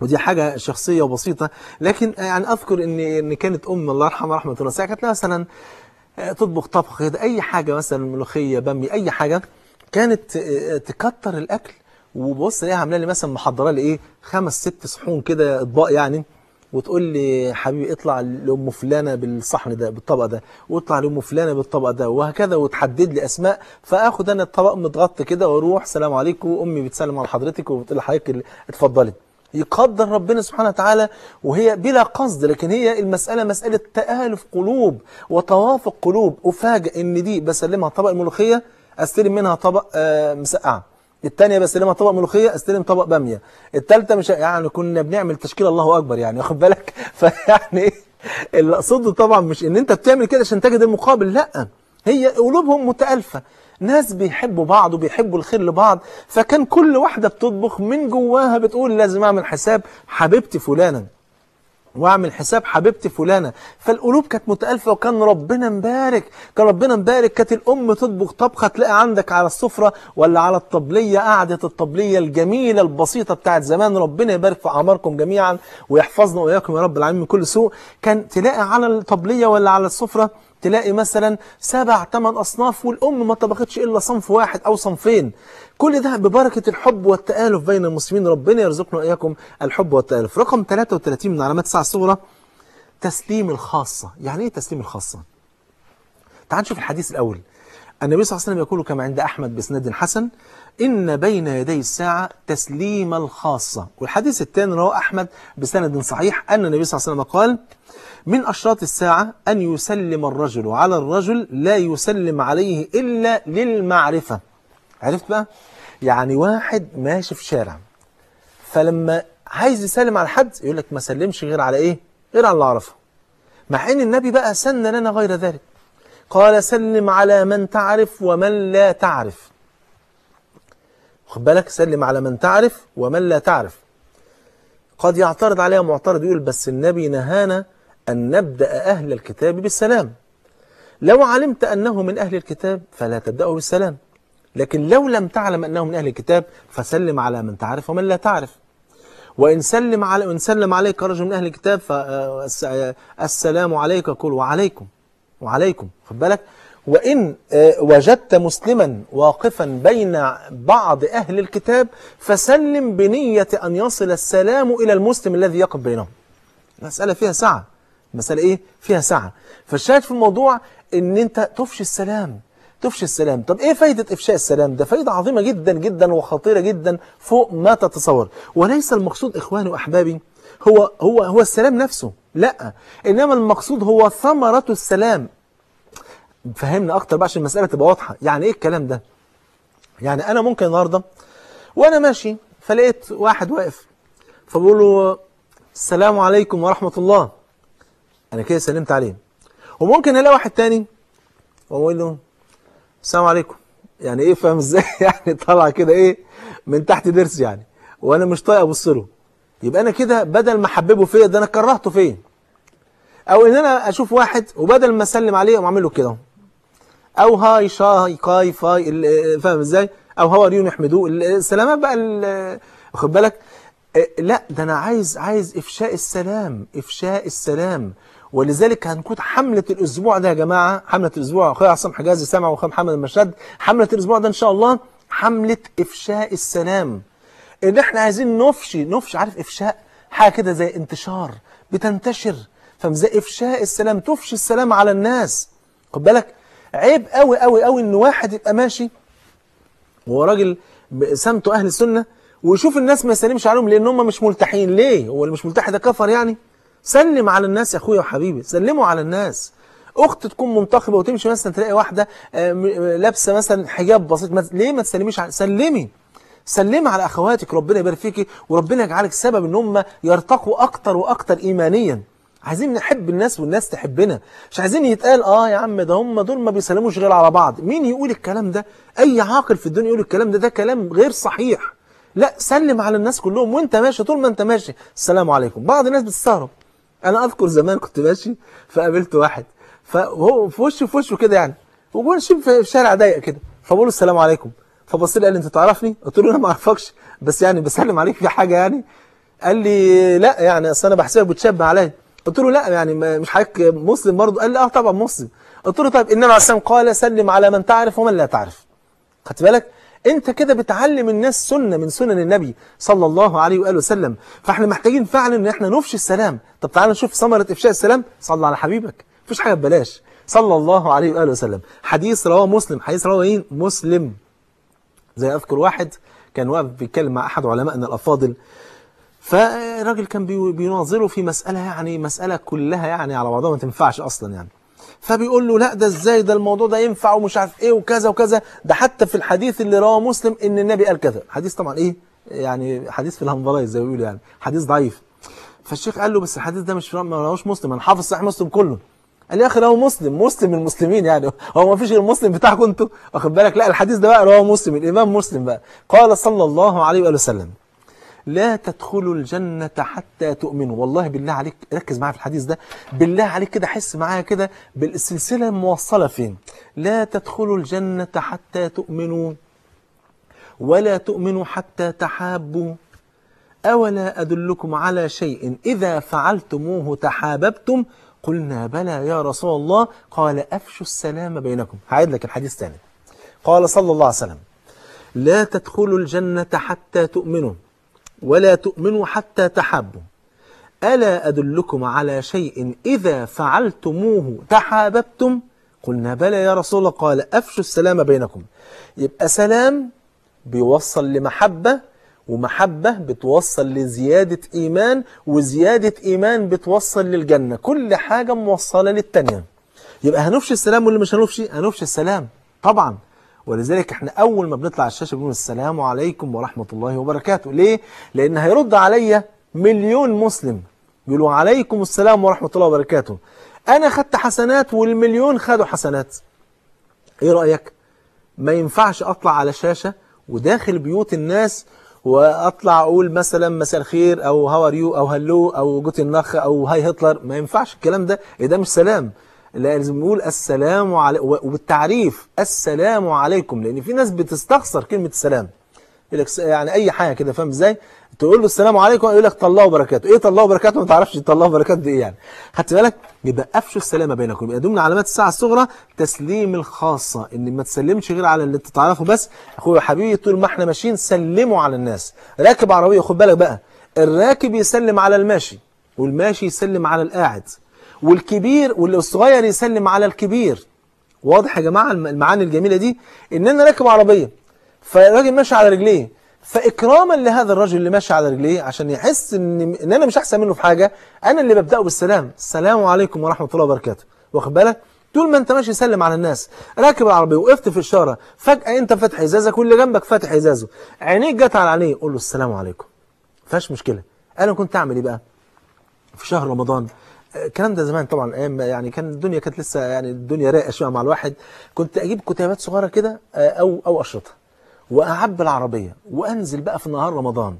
ودي حاجة شخصية وبسيطة لكن يعني أذكر إن إن كانت أم الله يرحمها رحمة الله ساعة كانت مثلا آه، تطبخ طبخ كده أي حاجة مثلا ملوخية بامي أي حاجة كانت آه، آه، تكتر الأكل وبص الاقيها عامله لي مثلا محضره لي ايه خمس ست صحون كده اطباق يعني وتقول لي حبيبي اطلع لام فلانه بالصحن ده بالطبق ده واطلع لام فلانه بالطبق ده وهكذا وتحدد لي اسماء فاخد انا الطبق متغطي كده واروح السلام عليكم امي بتسلم على حضرتك وبتقول لحضرتك اتفضلي يقدر ربنا سبحانه وتعالى وهي بلا قصد لكن هي المسألة مسألة تآلف قلوب وتوافق قلوب أفاجئ إن دي بسلمها طبق الملوخية أستلم منها طبق آه، مسقعة الثانيه بستلمها طبق ملوخيه استلم طبق باميه الثالثه مش يعني كنا بنعمل تشكيل الله اكبر يعني واخد بالك *laughs* فيعني اللي اقصده طبعا مش ان انت بتعمل كده عشان تجد المقابل لا هي قلوبهم متالفه ناس بيحبوا بعض وبيحبوا الخير لبعض فكان كل واحده بتطبخ من جواها بتقول لازم اعمل حساب حبيبتي فلانه واعمل حساب حبيبتي فلانه فالقلوب كانت متالفه وكان ربنا مبارك كان ربنا مبارك كانت الام تطبخ طبخه تلاقي عندك على السفره ولا على الطبليه قعده الطبليه الجميله البسيطه بتاعت زمان ربنا يبارك في اعماركم جميعا ويحفظنا واياكم يا رب العالمين من كل سوء كان تلاقي على الطبليه ولا على السفره تلاقي مثلا سبع ثمان أصناف والأم ما طبختش إلا صنف واحد أو صنفين كل ده ببركة الحب والتآلف بين المسلمين ربنا يرزقنا إياكم الحب والتآلف رقم 33 من علامات الساعة الصغرى تسليم الخاصة يعني إيه تسليم الخاصة؟ تعال نشوف الحديث الأول النبي صلى الله عليه وسلم يقول كما عند أحمد بسند حسن إن بين يدي الساعة تسليم الخاصة والحديث الثاني رواه أحمد بسند صحيح أن النبي صلى الله عليه وسلم قال من أشراط الساعة أن يسلم الرجل على الرجل لا يسلم عليه إلا للمعرفة عرفت بقى؟ يعني واحد ماشي في شارع فلما عايز يسلم على حد يقول لك ما سلمش غير على إيه؟ غير على اللي أعرفه مع أن النبي بقى سن لنا غير ذلك قال سلم على من تعرف ومن لا تعرف خد بالك سلم على من تعرف ومن لا تعرف قد يعترض عليها معترض يقول بس النبي نهانا أن نبدأ أهل الكتاب بالسلام لو علمت أنه من أهل الكتاب فلا تبدأه بالسلام لكن لو لم تعلم أنه من أهل الكتاب فسلم على من تعرف ومن لا تعرف وإن سلم على وإن سلم عليك رجل من أهل الكتاب فالسلام آه، عليك كل وعليكم وعليكم خد بالك وإن آه، وجدت مسلما واقفا بين بعض أهل الكتاب فسلم بنية أن يصل السلام إلى المسلم الذي يقف بينهم مسألة فيها سعة مسألة إيه؟ فيها سعة فالشاهد في الموضوع إن أنت تفشي السلام تفشي السلام طب إيه فايدة إفشاء السلام؟ ده فايدة عظيمة جدا جدا وخطيرة جدا فوق ما تتصور وليس المقصود إخواني وأحبابي هو, هو, هو السلام نفسه لا إنما المقصود هو ثمرة السلام فهمنا أكتر بقى عشان المسألة تبقى واضحة يعني إيه الكلام ده؟ يعني أنا ممكن النهاردة وأنا ماشي فلقيت واحد واقف فبقول له السلام عليكم ورحمة الله انا كده سلمت عليه وممكن الاقي واحد تاني واقول له السلام عليكم يعني ايه فاهم ازاي *laughs* يعني طالعه كده ايه من تحت درس يعني وانا مش طايق ابص له يبقى انا كده بدل ما حببه فيا ده انا كرهته فين او ان انا اشوف واحد وبدل ما اسلم عليه اقوم اعمل له كده او هاي شاي كاي فاي فاهم ازاي او هاو ار يو نحمدوه السلامات بقى واخد بالك إيه، لا ده انا عايز عايز افشاء السلام افشاء السلام ولذلك هنكون حملة الأسبوع ده يا جماعة حملة الأسبوع أخويا عصام حجازي سامع وأخويا محمد المشد حملة الأسبوع ده إن شاء الله حملة إفشاء السلام إن إحنا عايزين نفشي نفشي عارف إفشاء حاجة كده زي انتشار بتنتشر زي إفشاء السلام تفشي السلام على الناس خد بالك عيب قوي قوي قوي إن واحد يبقى ماشي وهو راجل سمته أهل السنة ويشوف الناس ما يسلمش عليهم لأن هم مش ملتحين ليه هو اللي مش ملتحي ده كفر يعني سلم على الناس يا اخويا وحبيبي سلموا على الناس اخت تكون منتخبه وتمشي مثلا تلاقي واحده آه، لابسه مثلا حجاب بسيط ليه ما تسلميش على سلمي سلمي على اخواتك ربنا يبارك فيكي وربنا يجعلك سبب ان هم يرتقوا اكتر واكتر ايمانيا عايزين نحب الناس والناس تحبنا مش عايزين يتقال اه يا عم ده هم دول ما بيسلموش غير على بعض مين يقول الكلام ده اي عاقل في الدنيا يقول الكلام ده ده كلام غير صحيح لا سلم على الناس كلهم وانت ماشي طول ما انت ماشي السلام عليكم بعض الناس بتستغرب انا اذكر زمان كنت ماشي فقابلت واحد فهو في وشه في وشه كده يعني وماشيين في شارع ضيق كده فبقول له السلام عليكم فبص لي قال لي انت تعرفني؟ قلت له انا ما اعرفكش بس يعني بسلم عليك في حاجه يعني قال لي لا يعني اصل انا بحسبك بتشاب عليا قلت له لا يعني مش حضرتك مسلم برضه قال لي اه طبعا مسلم قلت له طيب النبي عليه الصلاه والسلام قال سلم على من تعرف ومن لا تعرف خدت بالك؟ انت كده بتعلم الناس سنة من سنن النبي صلى الله عليه وآله وسلم فاحنا محتاجين فعلا ان احنا نفشي السلام طب تعالى نشوف ثمرة افشاء السلام صلى على حبيبك مفيش حاجة ببلاش صلى الله عليه وآله وسلم حديث رواه مسلم حديث رواه مين إيه؟ مسلم زي اذكر واحد كان واقف بيتكلم مع احد علمائنا الافاضل فالراجل كان بيناظره في مسألة يعني مسألة كلها يعني على بعضها ما تنفعش اصلا يعني فبيقول له لا ده ازاي ده الموضوع ده ينفع ومش عارف ايه وكذا وكذا ده حتى في الحديث اللي رواه مسلم ان النبي قال كذا حديث طبعا ايه يعني حديث في الهنظلايز زي ما بيقولوا يعني حديث ضعيف فالشيخ قال له بس الحديث ده مش ما رواهوش مسلم انا حافظ صحيح مسلم كله قال يا اخي رواه مسلم مسلم من المسلمين يعني هو ما فيش غير المسلم بتاعكم انتوا واخد بالك لا الحديث ده بقى رواه مسلم الامام مسلم بقى قال صلى الله عليه واله وسلم لا تدخلوا الجنة حتى تؤمنوا والله بالله عليك ركز معايا في الحديث ده بالله عليك كده حس معايا كده بالسلسلة موصلة فين لا تدخلوا الجنة حتى تؤمنوا ولا تؤمنوا حتى تحابوا أولا أدلكم على شيء إذا فعلتموه تحاببتم قلنا بلى يا رسول الله قال أفشوا السلام بينكم هعيد لك الحديث تاني قال صلى الله عليه وسلم لا تدخلوا الجنة حتى تؤمنوا ولا تؤمنوا حتى تحابوا ألا أدلكم على شيء إذا فعلتموه تحاببتم قلنا بلى يا رسول الله قال أفشوا السلام بينكم يبقى سلام بيوصل لمحبة ومحبة بتوصل لزيادة إيمان وزيادة إيمان بتوصل للجنة كل حاجة موصلة للتانية يبقى هنفشي السلام ولا مش هنفشي هنفشي السلام طبعا ولذلك احنا اول ما بنطلع الشاشه بنقول السلام عليكم ورحمه الله وبركاته ليه لان هيرد عليا مليون مسلم يقولوا عليكم السلام ورحمه الله وبركاته انا خدت حسنات والمليون خدوا حسنات ايه رايك ما ينفعش اطلع على شاشه وداخل بيوت الناس واطلع اقول مثلا مساء الخير او هاو ار يو او هلو او جوت النخ او هاي هتلر ما ينفعش الكلام ده إيه ده مش سلام لازم نقول السلام عليكم وبالتعريف السلام عليكم لان في ناس بتستخسر كلمه السلام يقول لك يعني اي حاجه كده فاهم ازاي تقول له السلام عليكم يقول لك الله وبركاته ايه الله وبركاته ما تعرفش الله وبركاته دي ايه يعني خدت بالك يبقى افشوا السلامه بينكم يبقى ضمن علامات الساعه الصغرى تسليم الخاصه ان ما تسلمش غير على اللي تتعرفه بس اخويا حبيبي طول ما احنا ماشيين سلموا على الناس راكب عربيه خد بالك بقى الراكب يسلم على الماشي والماشي يسلم على القاعد والكبير والصغير يسلم على الكبير واضح يا جماعه المعاني الجميله دي ان انا راكب عربيه فالراجل ماشي على رجليه فاكراما لهذا الرجل اللي ماشي على رجليه عشان يحس ان ان انا مش احسن منه في حاجه انا اللي ببداه بالسلام السلام عليكم ورحمه الله وبركاته واخد بالك طول ما انت ماشي سلم على الناس راكب العربيه وقفت في الشارع فجاه انت فاتح ازازك واللي جنبك فاتح ازازه عينيك جت على عينيه قول له السلام عليكم فيهاش مشكله انا كنت اعمل ايه بقى في شهر رمضان الكلام ده زمان طبعا ايام يعني كان الدنيا كانت لسه يعني الدنيا رايقه شويه مع الواحد كنت اجيب كتابات صغيره كده آه، او او اشرطه واعبي العربيه وانزل بقى في نهار رمضان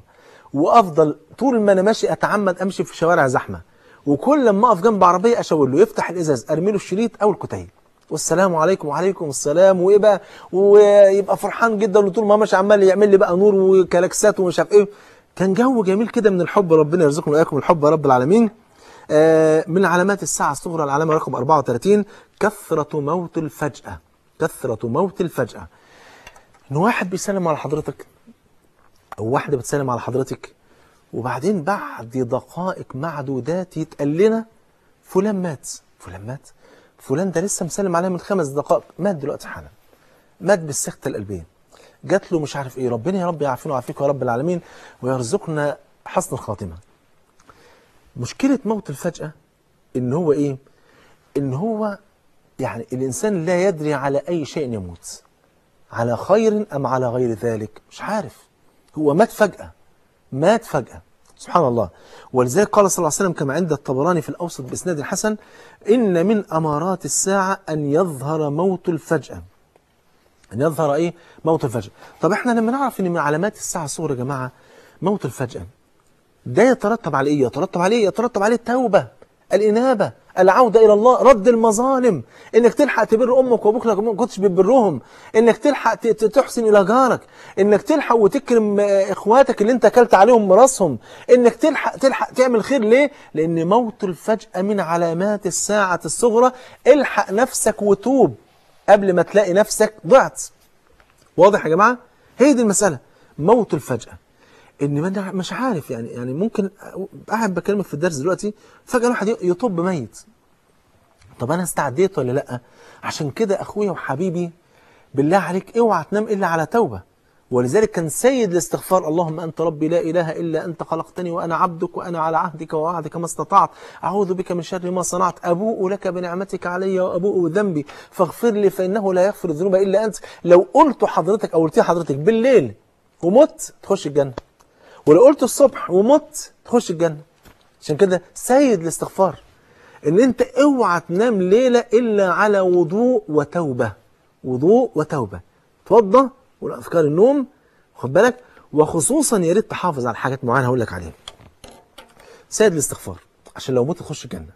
وافضل طول ما انا ماشي اتعمد امشي في شوارع زحمه وكل ما اقف جنب عربيه اشاور له يفتح الازاز ارمي له الشريط او الكتيب والسلام عليكم وعليكم السلام وايه بقى ويبقى فرحان جدا وطول ما ماشي عمال يعمل لي بقى نور وكلاكسات ومش عارف ايه كان جو جميل كده من الحب ربنا يرزقنا واياكم الحب يا رب العالمين آه، من علامات الساعة الصغرى العلامة رقم 34 كثرة موت الفجأة كثرة موت الفجأة إن واحد بيسلم على حضرتك أو واحدة بتسلم على حضرتك وبعدين بعد دقائق معدودات يتقال لنا فلان مات فلان مات فلان ده لسه مسلم عليه من خمس دقائق مات دلوقتي حالا مات بالسكتة القلبية جات له مش عارف ايه ربنا يا رب يعافينا ويعافيك يا رب العالمين ويرزقنا حسن الخاتمة مشكلة موت الفجأة ان هو ايه ان هو يعني الانسان لا يدري على اي شيء يموت على خير ام على غير ذلك مش عارف هو مات فجأة مات فجأة سبحان الله ولذلك قال صلى الله عليه وسلم كما عند الطبراني في الأوسط بإسناد الحسن إن من أمارات الساعة أن يظهر موت الفجأة أن يظهر إيه موت الفجأة طب إحنا لما نعرف إن من علامات الساعة الصغرى يا جماعة موت الفجأة ده يترتب على إيه؟ يترتب عليه إيه؟ يترتب عليه التوبة الإنابة العودة إلى الله رد المظالم إنك تلحق تبر أمك وأبوك لو ما كنتش بتبرهم إنك تلحق تحسن إلى جارك إنك تلحق وتكرم آه، إخواتك اللي أنت أكلت عليهم راسهم إنك تلحق تلحق تعمل خير ليه؟ لأن موت الفجأة من علامات الساعة الصغرى الحق نفسك وتوب قبل ما تلاقي نفسك ضعت واضح يا جماعة؟ هي دي المسألة موت الفجأة ان انا مش عارف يعني يعني ممكن قاعد بكلمك في الدرس دلوقتي فجاه الواحد يطب ميت طب انا استعديت ولا لا عشان كده اخويا وحبيبي بالله عليك اوعى تنام الا على توبه ولذلك كان سيد الاستغفار اللهم انت ربي لا اله الا انت خلقتني وانا عبدك وانا على عهدك ووعدك ما استطعت اعوذ بك من شر ما صنعت ابوء لك بنعمتك علي وابوء ذنبي فاغفر لي فانه لا يغفر الذنوب الا انت لو قلت حضرتك او قلتيها حضرتك بالليل ومت تخش الجنه ولو قلت الصبح ومت تخش الجنه عشان كده سيد الاستغفار ان انت اوعى تنام ليله الا على وضوء وتوبه وضوء وتوبه توضى والاذكار النوم خد بالك وخصوصا يا ريت تحافظ على حاجات معينه هقول لك عليها سيد الاستغفار عشان لو مت تخش الجنه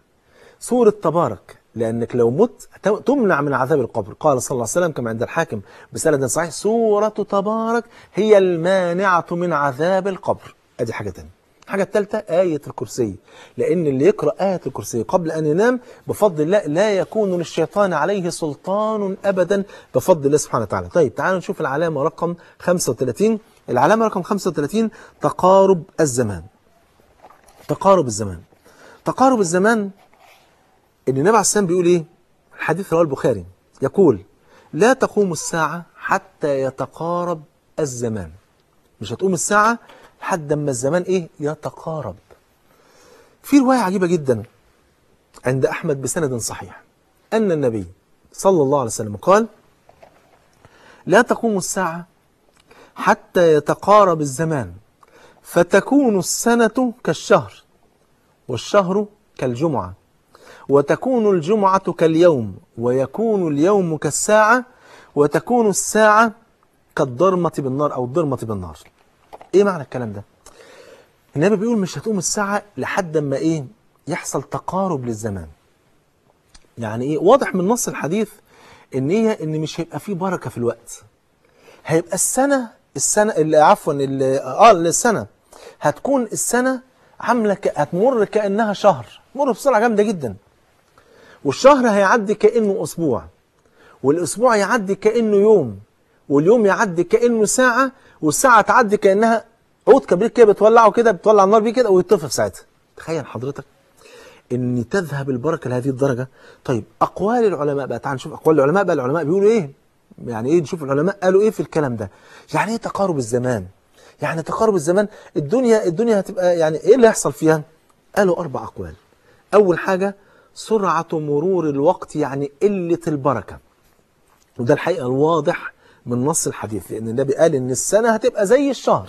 سوره تبارك لأنك لو مت تمنع من عذاب القبر قال صلى الله عليه وسلم كما عند الحاكم بسند صحيح سورة تبارك هي المانعة من عذاب القبر أدي حاجة تانية الحاجة الثالثة آية الكرسي لأن اللي يقرأ آية الكرسي قبل أن ينام بفضل الله لا يكون للشيطان عليه سلطان أبدا بفضل الله سبحانه وتعالى طيب تعالوا نشوف العلامة رقم 35 العلامة رقم 35 تقارب الزمان تقارب الزمان تقارب الزمان ان النبي عليه بيقول ايه الحديث رواه البخاري يقول لا تقوم الساعة حتى يتقارب الزمان مش هتقوم الساعة لحد ما الزمان ايه يتقارب في رواية عجيبة جدا عند أحمد بسند صحيح أن النبي صلى الله عليه وسلم قال لا تقوم الساعة حتى يتقارب الزمان فتكون السنة كالشهر والشهر كالجمعة وتكون الجمعة كاليوم ويكون اليوم كالساعة وتكون الساعة كالضرمة بالنار أو الضرمة بالنار إيه معنى الكلام ده؟ النبي بيقول مش هتقوم الساعة لحد ما إيه يحصل تقارب للزمان يعني إيه؟ واضح من نص الحديث إن هي إيه إن مش هيبقى فيه بركة في الوقت هيبقى السنة السنة اللي عفوا اللي آه السنة هتكون السنة عاملة هتمر كأنها شهر تمر بسرعة جامدة جدا والشهر هيعدي كأنه أسبوع والأسبوع يعدي كأنه يوم واليوم يعدي كأنه ساعة والساعة تعدي كأنها عود كبريت كده بتولعه كده بتولع النار بيه كده ويطفى في ساعتها تخيل حضرتك ان تذهب البركه لهذه الدرجه طيب اقوال العلماء بقى تعال نشوف اقوال العلماء بقى العلماء بيقولوا ايه يعني ايه نشوف العلماء قالوا ايه في الكلام ده يعني ايه تقارب الزمان يعني تقارب الزمان الدنيا الدنيا هتبقى يعني ايه اللي هيحصل فيها قالوا اربع اقوال اول حاجه سرعة مرور الوقت يعني قلة البركة وده الحقيقة الواضح من نص الحديث لأن النبي قال إن السنة هتبقى زي الشهر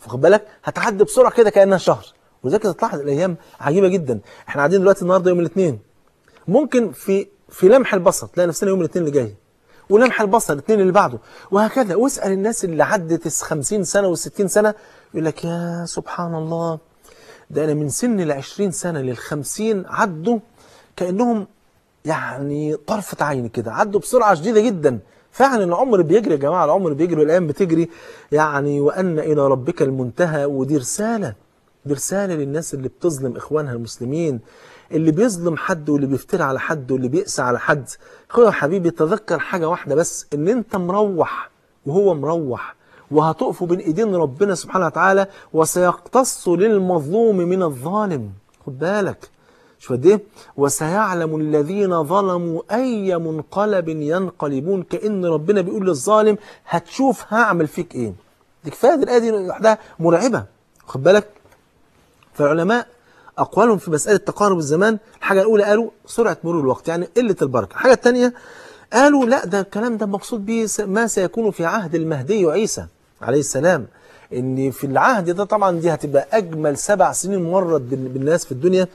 فخد بالك هتعدي بسرعة كده كأنها شهر كده تلاحظ الأيام عجيبة جدا احنا قاعدين دلوقتي النهاردة يوم الاثنين ممكن في في لمح البصر تلاقي نفسنا يوم الاثنين اللي جاي ولمح البصر الاثنين اللي بعده وهكذا واسأل الناس اللي عدت 50 سنة و60 سنة يقول لك يا سبحان الله ده أنا من سن ال 20 سنة لل 50 عدوا كانهم يعني طرفة عين كده عدوا بسرعة شديدة جدا فعلا العمر بيجري يا جماعة العمر بيجري والأيام بتجري يعني وأن إلى ربك المنتهى ودي رسالة دي رسالة للناس اللي بتظلم إخوانها المسلمين اللي بيظلم حد واللي بيفتري على حد واللي بيقسى على حد أخويا حبيبي تذكر حاجة واحدة بس إن أنت مروح وهو مروح وهتقفوا بين إيدين ربنا سبحانه وتعالى وسيقتص للمظلوم من الظالم خد بالك شوف قد ايه وسيعلم الذين ظلموا اي منقلب ينقلبون كان ربنا بيقول للظالم هتشوف هعمل فيك ايه دي كفايه الايه دي لوحدها مرعبه خد بالك فالعلماء اقوالهم في مساله تقارب الزمان الحاجه الاولى قالوا سرعه مرور الوقت يعني قله البركه الحاجه الثانيه قالوا لا ده الكلام ده مقصود به ما سيكون في عهد المهدي وعيسى عليه السلام ان في العهد ده طبعا دي هتبقى اجمل سبع سنين مرت بالناس في الدنيا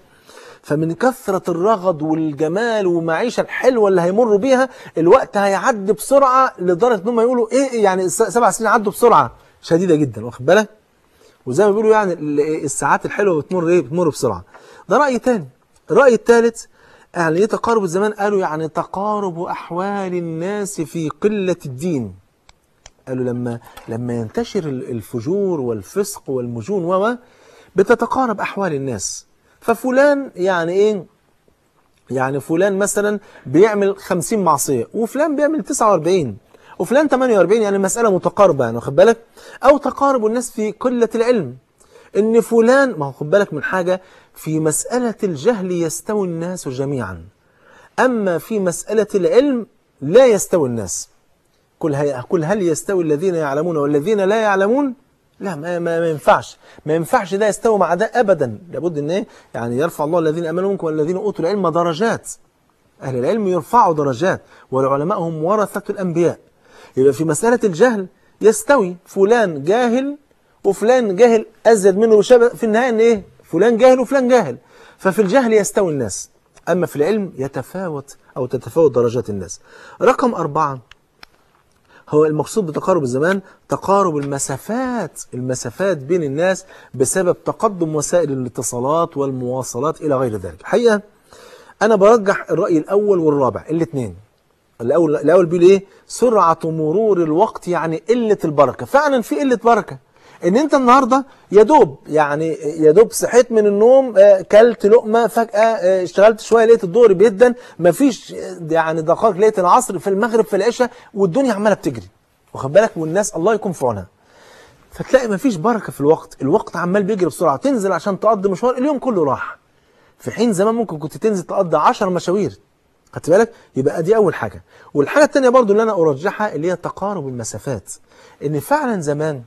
فمن كثرة الرغد والجمال والمعيشة الحلوة اللي هيمروا بيها الوقت هيعدي بسرعة لدرجة ان هم يقولوا ايه, إيه، يعني سبع سنين عدوا بسرعة شديدة جدا واخد بالك وزي ما بيقولوا يعني الساعات الحلوة بتمر ايه بتمر بسرعة ده رأي تاني الرأي التالت يعني ايه تقارب الزمان قالوا يعني تقارب أحوال الناس في قلة الدين قالوا لما لما ينتشر الفجور والفسق والمجون و بتتقارب أحوال الناس ففلان يعني ايه يعني فلان مثلا بيعمل 50 معصية وفلان بيعمل 49 وفلان 48 يعني مسألة متقاربة يعني واخد بالك أو تقارب الناس في قلة العلم إن فلان ما هو خد بالك من حاجة في مسألة الجهل يستوي الناس جميعا أما في مسألة العلم لا يستوي الناس قل هل يستوي الذين يعلمون والذين لا يعلمون لا ما, ما, ما ينفعش ما ينفعش ده يستوي مع ده ابدا لابد ان ايه يعني يرفع الله الذين امنوا منكم والذين اوتوا العلم درجات اهل العلم يرفعوا درجات والعلماء هم ورثه الانبياء يبقى في مساله الجهل يستوي فلان جاهل وفلان جاهل ازيد منه وشبه في النهايه ان ايه فلان جاهل وفلان جاهل ففي الجهل يستوي الناس اما في العلم يتفاوت او تتفاوت درجات الناس رقم أربعة هو المقصود بتقارب الزمان تقارب المسافات المسافات بين الناس بسبب تقدم وسائل الاتصالات والمواصلات إلى غير ذلك الحقيقة أنا برجح الرأي الأول والرابع الاثنين الأول, الأول بيقول إيه سرعة مرور الوقت يعني قلة البركة فعلا في قلة بركة ان انت النهارده يا دوب يعني يا دوب صحيت من النوم آه، كلت لقمه فجاه آه، اشتغلت شويه لقيت الدور بيدن مفيش آه، يعني دقائق لقيت العصر في المغرب في العشاء والدنيا عماله بتجري واخد بالك والناس الله يكون في عونها فتلاقي مفيش بركه في الوقت الوقت عمال بيجري بسرعه تنزل عشان تقضي مشوار اليوم كله راح في حين زمان ممكن كنت تنزل تقضي 10 مشاوير خدت بالك يبقى دي اول حاجه والحاجه الثانيه برضو اللي انا ارجحها اللي هي تقارب المسافات ان فعلا زمان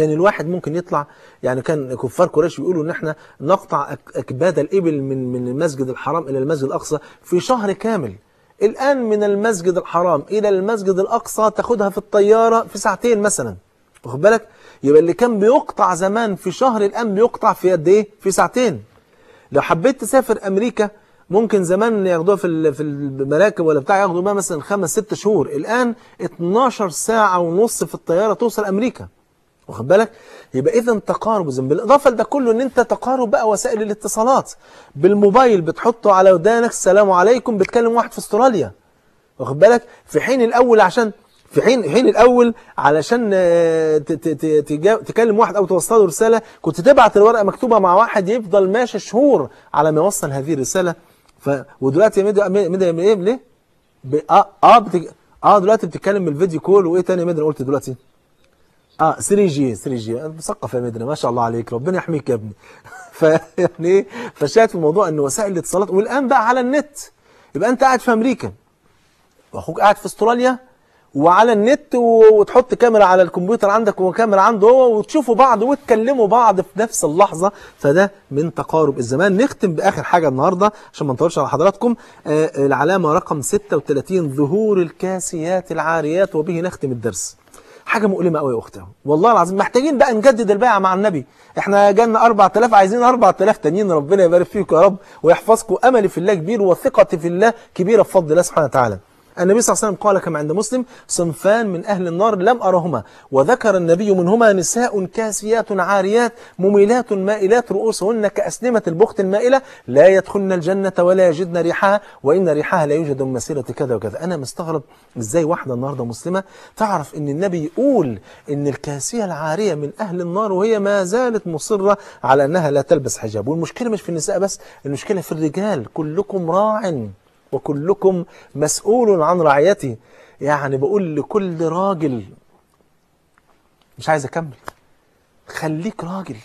كان الواحد ممكن يطلع يعني كان كفار قريش بيقولوا ان احنا نقطع اكباد الابل من من المسجد الحرام الى المسجد الاقصى في شهر كامل الان من المسجد الحرام الى المسجد الاقصى تاخدها في الطياره في ساعتين مثلا واخد بالك يبقى اللي كان بيقطع زمان في شهر الان بيقطع في قد ايه في ساعتين لو حبيت تسافر امريكا ممكن زمان ياخدوها في في المراكب ولا بتاع ياخدوا بقى مثلا خمس ست شهور الان 12 ساعه ونص في الطياره توصل امريكا واخد بالك يبقى اذا تقارب زم بالاضافه لده كله ان انت تقارب بقى وسائل الاتصالات بالموبايل بتحطه على ودانك السلام عليكم بتكلم واحد في استراليا واخد بالك في حين الاول عشان في حين حين الاول علشان آه، تكلم واحد او توصل له رساله كنت تبعت الورقه مكتوبه مع واحد يفضل ماشي شهور على ما يوصل هذه الرساله ف ودلوقتي ميديا ميديا ايه ليه؟ اه اه اه دلوقتي بتتكلم بالفيديو كول وايه تاني يا ميديا قلت دلوقتي؟ اه 3 جي 3 جي مثقف يا مدري ما شاء الله عليك ربنا يحميك يا ابني *laughs* فيعني فشاهد في الموضوع ان وسائل الاتصالات والان بقى على النت يبقى انت قاعد في امريكا واخوك قاعد في استراليا وعلى النت وتحط كاميرا على الكمبيوتر عندك وكاميرا عنده هو وتشوفوا بعض وتكلموا بعض في نفس اللحظه فده من تقارب الزمان نختم باخر حاجه النهارده عشان ما نطولش على حضراتكم آه العلامه رقم 36 ظهور الكاسيات العاريات وبه نختم الدرس حاجه مؤلمه قوي يا اختي والله العظيم محتاجين بقى نجدد البيعه مع النبي احنا جالنا 4000 عايزين 4000 تانيين ربنا يبارك فيكم يا رب ويحفظكم املي في الله كبير وثقتي في الله كبيره بفضل الله سبحانه وتعالى النبي صلى الله عليه وسلم قال كما عند مسلم صنفان من أهل النار لم أرهما وذكر النبي منهما نساء كاسيات عاريات مميلات مائلات رؤوسهن كأسنمة البخت المائلة لا يدخلن الجنة ولا يجدن ريحها وإن ريحها لا يوجد من مسيرة كذا وكذا أنا مستغرب إزاي واحدة النهاردة مسلمة تعرف إن النبي يقول إن الكاسية العارية من أهل النار وهي ما زالت مصرة على أنها لا تلبس حجاب والمشكلة مش في النساء بس المشكلة في الرجال كلكم راع وكلكم مسؤول عن رعيته يعني بقول لكل راجل مش عايز اكمل خليك راجل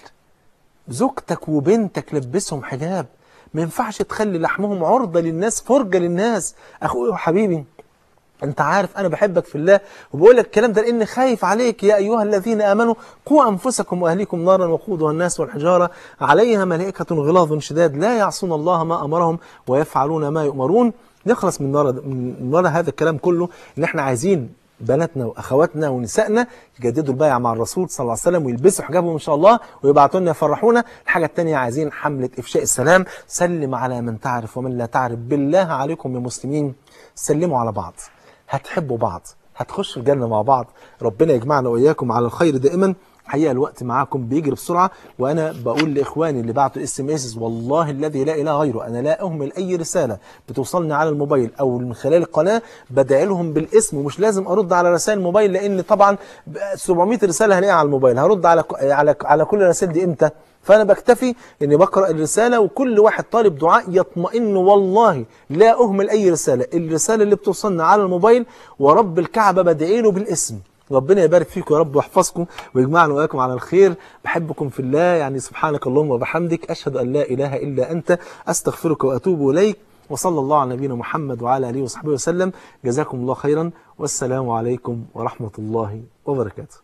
زوجتك وبنتك لبسهم حجاب ما ينفعش تخلي لحمهم عرضه للناس فرجه للناس اخويا وحبيبي انت عارف انا بحبك في الله وبقول لك الكلام ده لان خايف عليك يا ايها الذين امنوا قوا انفسكم واهليكم نارا وقودها الناس والحجاره عليها ملائكه غلاظ شداد لا يعصون الله ما امرهم ويفعلون ما يؤمرون نخلص من نار من ورا هذا الكلام كله ان احنا عايزين بناتنا واخواتنا ونسائنا يجددوا البيع مع الرسول صلى الله عليه وسلم ويلبسوا حجابهم ان شاء الله ويبعتوا لنا يفرحونا الحاجه الثانيه عايزين حمله افشاء السلام سلم على من تعرف ومن لا تعرف بالله عليكم يا مسلمين سلموا على بعض هتحبوا بعض هتخشوا الجنه مع بعض ربنا يجمعنا واياكم على الخير دائما حقيقه الوقت معاكم بيجري بسرعه وانا بقول لاخواني اللي بعتوا اس ام اس والله الذي لا اله غيره انا لا اهمل اي رساله بتوصلني على الموبايل او من خلال القناه بدعي لهم بالاسم ومش لازم ارد على رسائل الموبايل لان طبعا 700 رساله هلاقيها على الموبايل هرد على على على كل الرسائل دي امتى؟ فأنا بكتفي أني بقرأ الرسالة وكل واحد طالب دعاء يطمئن والله لا أهمل أي رسالة الرسالة اللي بتوصلنا على الموبايل ورب الكعبة بدعي له بالاسم ربنا يبارك فيكم يا رب ويحفظكم ويجمعنا وإياكم على الخير بحبكم في الله يعني سبحانك اللهم وبحمدك أشهد أن لا إله إلا أنت أستغفرك وأتوب إليك وصلى الله على نبينا محمد وعلى آله وصحبه وسلم جزاكم الله خيرا والسلام عليكم ورحمة الله وبركاته